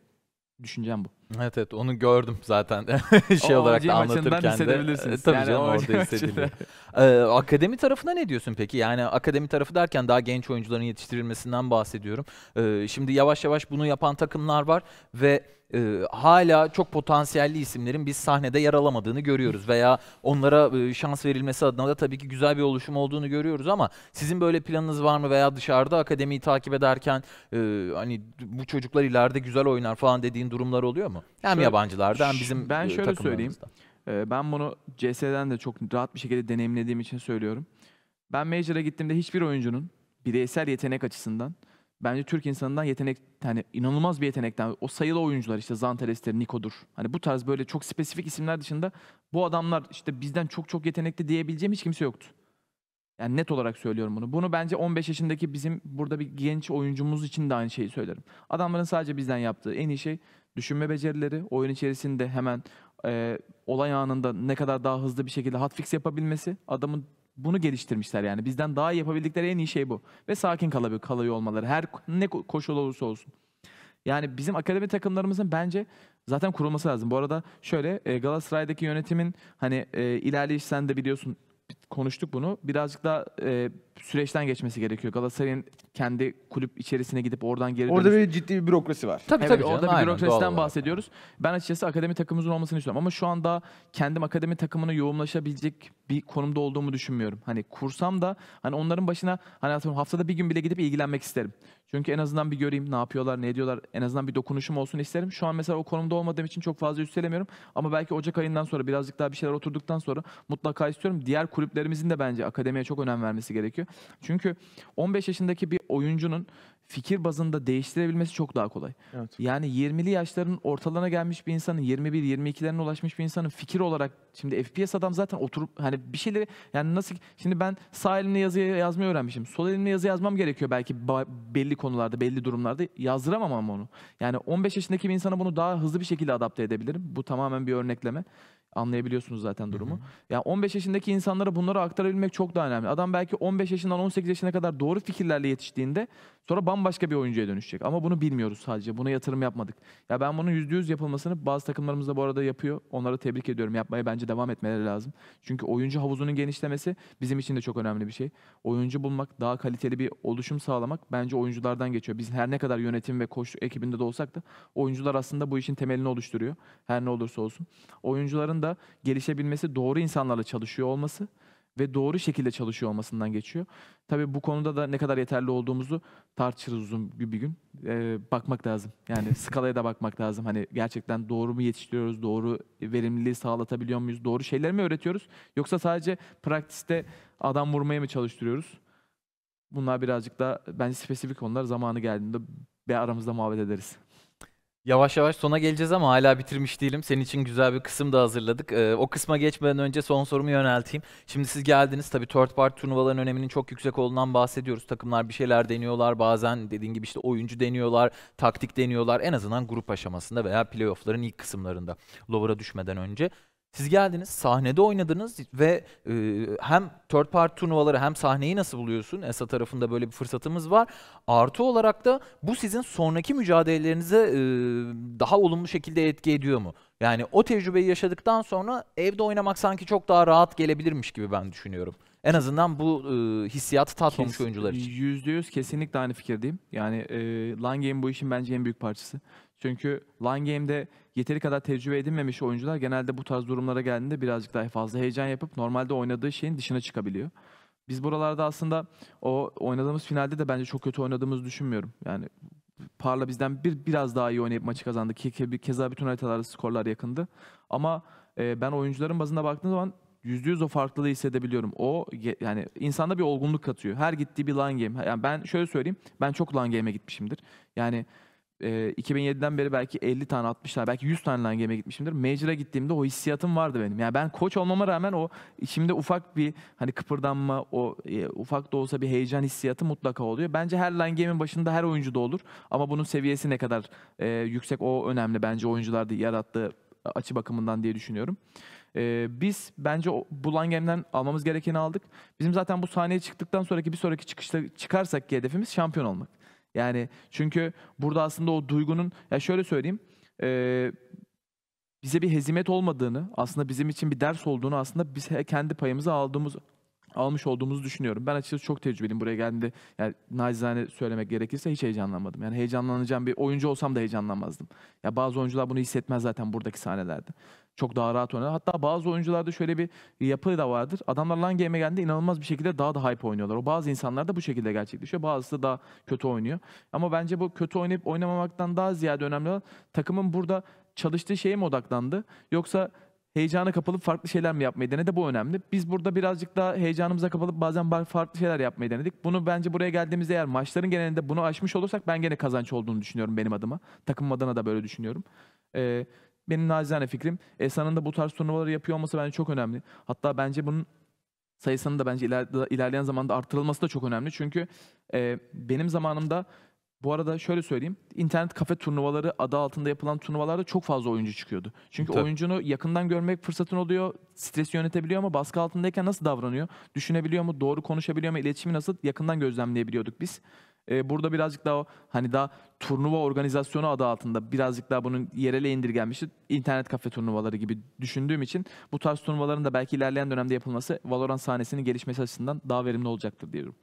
S2: düşüncem bu. Evet evet onu gördüm
S1: zaten şey o olarak da anlatırken de. E, tabii yani canım orada şey- hissediliyor. ee, akademi tarafına ne diyorsun peki? Yani akademi tarafı derken daha genç oyuncuların yetiştirilmesinden bahsediyorum. Ee, şimdi yavaş yavaş bunu yapan takımlar var ve e, hala çok potansiyelli isimlerin biz sahnede yer alamadığını görüyoruz veya onlara e, şans verilmesi adına da tabii ki güzel bir oluşum olduğunu görüyoruz ama sizin böyle planınız var mı veya dışarıda akademiyi takip ederken e, hani bu çocuklar ileride güzel oynar falan dediğin durumlar oluyor mu? bunu. Hem şöyle, yabancılarda hem bizim Ben e, şöyle söyleyeyim.
S2: E, ben bunu CS'den de çok rahat bir şekilde deneyimlediğim için söylüyorum. Ben Major'a gittiğimde hiçbir oyuncunun bireysel yetenek açısından bence Türk insanından yetenek yani inanılmaz bir yetenekten o sayılı oyuncular işte Zanteles'tir, Niko'dur. Hani bu tarz böyle çok spesifik isimler dışında bu adamlar işte bizden çok çok yetenekli diyebileceğim hiç kimse yoktu. Yani net olarak söylüyorum bunu. Bunu bence 15 yaşındaki bizim burada bir genç oyuncumuz için de aynı şeyi söylerim. Adamların sadece bizden yaptığı en iyi şey düşünme becerileri, oyun içerisinde hemen e, olay anında ne kadar daha hızlı bir şekilde hotfix yapabilmesi adamın bunu geliştirmişler yani. Bizden daha iyi yapabildikleri en iyi şey bu. Ve sakin kalabiliyor, kalıyor olmaları. Her ne koşul olursa olsun. Yani bizim akademi takımlarımızın bence zaten kurulması lazım. Bu arada şöyle Galatasaray'daki yönetimin hani e, ilerleyiş sen de biliyorsun konuştuk bunu. Birazcık daha e, süreçten geçmesi gerekiyor. Galatasaray'ın kendi kulüp içerisine gidip oradan geri Orada dönüş- bir ciddi bir bürokrasi var. Tabii evet, tabii canım, orada bir bürokrasiden olarak. bahsediyoruz. Ben açıkçası akademi takımımızın olmasını istiyorum ama şu anda kendim akademi takımına yoğunlaşabilecek bir konumda olduğumu düşünmüyorum. Hani kursam da hani onların başına hani atıyorum haftada bir gün bile gidip ilgilenmek isterim. Çünkü en azından bir göreyim ne yapıyorlar, ne ediyorlar. En azından bir dokunuşum olsun isterim. Şu an mesela o konumda olmadığım için çok fazla üstelemiyorum ama belki Ocak ayından sonra birazcık daha bir şeyler oturduktan sonra mutlaka istiyorum. Diğer kulüplerimizin de bence akademiye çok önem vermesi gerekiyor. Çünkü 15 yaşındaki bir oyuncunun fikir bazında değiştirebilmesi çok daha kolay. Evet. Yani 20'li yaşların ortalarına gelmiş bir insanın 21 22'lerine ulaşmış bir insanın fikir olarak şimdi FPS adam zaten oturup hani bir şeyleri yani nasıl şimdi ben sağ elimle yazı yazmayı öğrenmişim. Sol elimle yazı yazmam gerekiyor belki belli konularda, belli durumlarda yazdıramam ama onu. Yani 15 yaşındaki bir insana bunu daha hızlı bir şekilde adapte edebilirim. Bu tamamen bir örnekleme anlayabiliyorsunuz zaten durumu. Ya Yani 15 yaşındaki insanlara bunları aktarabilmek çok daha önemli. Adam belki 15 yaşından 18 yaşına kadar doğru fikirlerle yetiştiğinde Sonra bambaşka bir oyuncuya dönüşecek. Ama bunu bilmiyoruz sadece. Buna yatırım yapmadık. Ya ben bunun %100 yapılmasını bazı takımlarımız da bu arada yapıyor. Onları tebrik ediyorum. Yapmaya bence devam etmeleri lazım. Çünkü oyuncu havuzunun genişlemesi bizim için de çok önemli bir şey. Oyuncu bulmak, daha kaliteli bir oluşum sağlamak bence oyunculardan geçiyor. Biz her ne kadar yönetim ve koç ekibinde de olsak da oyuncular aslında bu işin temelini oluşturuyor. Her ne olursa olsun. Oyuncuların da gelişebilmesi doğru insanlarla çalışıyor olması ve doğru şekilde çalışıyor olmasından geçiyor. Tabii bu konuda da ne kadar yeterli olduğumuzu tartışırız uzun bir, bir gün. Ee, bakmak lazım. Yani skalaya da bakmak lazım. Hani gerçekten doğru mu yetiştiriyoruz, doğru verimliliği sağlatabiliyor muyuz, doğru şeyler mi öğretiyoruz? Yoksa sadece pratikte adam vurmaya mı çalıştırıyoruz? Bunlar birazcık da bence spesifik konular. Zamanı geldiğinde bir aramızda muhabbet ederiz. Yavaş yavaş sona geleceğiz ama hala bitirmiş değilim. Senin
S1: için güzel bir kısım da hazırladık. Ee, o kısma geçmeden önce son sorumu yönelteyim. Şimdi siz geldiniz. Tabii third party turnuvaların öneminin çok yüksek olduğundan bahsediyoruz. Takımlar bir şeyler deniyorlar. Bazen dediğin gibi işte oyuncu deniyorlar, taktik deniyorlar. En azından grup aşamasında veya playoff'ların ilk kısımlarında. Lower'a düşmeden önce. Siz geldiniz, sahnede oynadınız ve e, hem third part turnuvaları hem sahneyi nasıl buluyorsun? ESA tarafında böyle bir fırsatımız var. Artı olarak da bu sizin sonraki mücadelelerinize e, daha olumlu şekilde etki ediyor mu? Yani o tecrübeyi yaşadıktan sonra evde oynamak sanki çok daha rahat gelebilirmiş gibi ben düşünüyorum. En
S2: azından bu e, hissiyatı tatmamış Kes, oyuncular için. %100 kesinlikle aynı fikirdeyim. Yani e, Lan Game bu işin bence en büyük parçası. Çünkü line game'de yeteri kadar tecrübe edinmemiş oyuncular genelde bu tarz durumlara geldiğinde birazcık daha fazla heyecan yapıp normalde oynadığı şeyin dışına çıkabiliyor. Biz buralarda aslında o oynadığımız finalde de bence çok kötü oynadığımızı düşünmüyorum. Yani Parla bizden bir biraz daha iyi oynayıp maçı kazandı. Ki ke, keza bütün haritalarda skorlar yakındı. Ama e, ben oyuncuların bazında baktığım zaman %100 o farklılığı hissedebiliyorum. O yani insanda bir olgunluk katıyor. Her gittiği bir lan game. Yani ben şöyle söyleyeyim. Ben çok lan game'e gitmişimdir. Yani e, 2007'den beri belki 50 tane 60 tane belki 100 tane langeme gitmişimdir. Major'a gittiğimde o hissiyatım vardı benim. Yani ben koç olmama rağmen o içimde ufak bir hani kıpırdanma o e, ufak da olsa bir heyecan hissiyatı mutlaka oluyor. Bence her langemin başında her oyuncu da olur. Ama bunun seviyesi ne kadar e, yüksek o önemli bence oyuncularda yarattığı açı bakımından diye düşünüyorum. Ee, biz bence o, bu Langem'den almamız gerekeni aldık. Bizim zaten bu sahneye çıktıktan sonraki bir sonraki çıkışta çıkarsak ki hedefimiz şampiyon olmak. Yani çünkü burada aslında o duygunun ya şöyle söyleyeyim e, bize bir hezimet olmadığını aslında bizim için bir ders olduğunu aslında biz kendi payımızı aldığımız almış olduğumuzu düşünüyorum. Ben açıkçası çok tecrübeliyim buraya geldiğimde. Yani nacizane söylemek gerekirse hiç heyecanlanmadım. Yani heyecanlanacağım bir oyuncu olsam da heyecanlanmazdım. Ya bazı oyuncular bunu hissetmez zaten buradaki sahnelerde. Çok daha rahat oynadı. Hatta bazı oyuncularda şöyle bir yapı da vardır. Adamlar LAN game'e geldiğinde inanılmaz bir şekilde daha da hype oynuyorlar. O bazı insanlar da bu şekilde gerçekleşiyor. Bazısı da daha kötü oynuyor. Ama bence bu kötü oynayıp oynamamaktan daha ziyade önemli olan takımın burada çalıştığı şeye mi odaklandı? Yoksa heyecana kapılıp farklı şeyler mi yapmayı denedi? Bu önemli. Biz burada birazcık daha heyecanımıza kapılıp bazen farklı şeyler yapmayı denedik. Bunu bence buraya geldiğimizde eğer maçların genelinde bunu aşmış olursak ben gene kazanç olduğunu düşünüyorum benim adıma. Takım adına da böyle düşünüyorum. Ee, benim nacizane fikrim. Esa'nın da bu tarz turnuvaları yapıyor olması bence çok önemli. Hatta bence bunun sayısının da bence ilerleyen zamanda artırılması da çok önemli. Çünkü e, benim zamanımda bu arada şöyle söyleyeyim. internet kafe turnuvaları adı altında yapılan turnuvalarda çok fazla oyuncu çıkıyordu. Çünkü Tabii. oyuncunu yakından görmek fırsatın oluyor. Stresi yönetebiliyor mu? Baskı altındayken nasıl davranıyor? Düşünebiliyor mu? Doğru konuşabiliyor mu? İletişimi nasıl? Yakından gözlemleyebiliyorduk biz. Ee, burada birazcık daha hani daha turnuva organizasyonu adı altında birazcık daha bunun yerele indirgenmişti. internet kafe turnuvaları gibi düşündüğüm için bu tarz turnuvaların da belki ilerleyen dönemde yapılması Valorant sahnesinin gelişmesi açısından daha verimli olacaktır diyorum.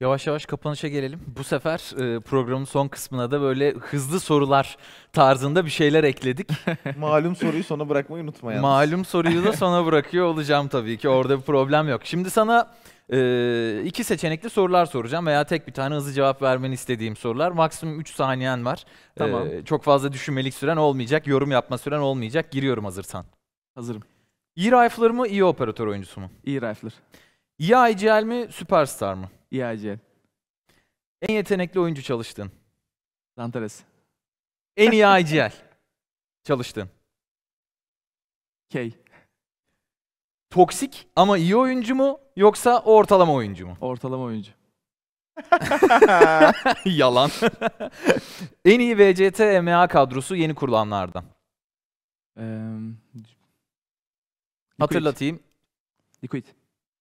S1: Yavaş yavaş kapanışa gelelim. Bu sefer e, programın son kısmına da böyle hızlı sorular tarzında bir şeyler ekledik. Malum soruyu sona
S3: bırakmayı unutmayalım. Malum soruyu da
S1: sona bırakıyor olacağım tabii ki. Orada bir problem yok. Şimdi sana ee, iki seçenekli sorular soracağım veya tek bir tane hızlı cevap vermeni istediğim sorular. Maksimum 3 saniyen var. Tamam. Ee, çok fazla düşünmelik süren olmayacak, yorum yapma süren olmayacak. Giriyorum hazırsan. Hazırım. İyi rifler mı, iyi e operatör oyuncusu mu? İyi rifler. İyi e IGL mi, süperstar mı? İyi e IGL. En yetenekli oyuncu çalıştın? Zantares. En iyi IGL çalıştın? K toksik ama iyi oyuncu mu yoksa ortalama oyuncu mu? Ortalama oyuncu. Yalan. en iyi VCT MA kadrosu yeni kurulanlardan. Ee, Hatırlatayım.
S2: Liquid.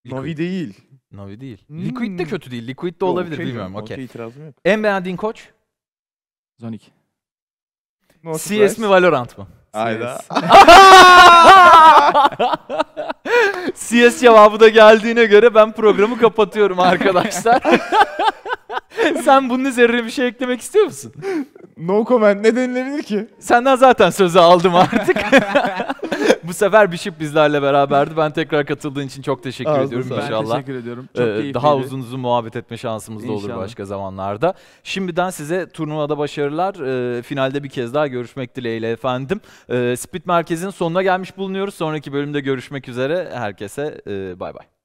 S2: Liquid. Navi değil.
S1: Navi değil. Hmm. Liquid de kötü değil. Liquid de olabilir şey bilmiyorum. Okey. Okay. yok. En beğendiğin koç? Zonik.
S2: No CS mi Valorant mı? Hayda.
S1: CS cevabı da geldiğine göre ben programı kapatıyorum arkadaşlar. Sen bunun üzerine bir şey eklemek istiyor musun? No comment ne denilebilir ki? Senden zaten sözü aldım artık. Bu sefer Bishop bizlerle beraberdi. Ben tekrar katıldığın için çok teşekkür Ağzına ediyorum sağlık. inşallah. Ben teşekkür ediyorum. Çok ee, daha uzun uzun muhabbet etme şansımız da olur başka zamanlarda. Şimdiden size turnuvada başarılar. Ee, finalde bir kez daha görüşmek dileğiyle efendim. Ee, Speed Merkez'in sonuna gelmiş bulunuyoruz. Sonraki bölümde görüşmek üzere. Herkese e, bay bay.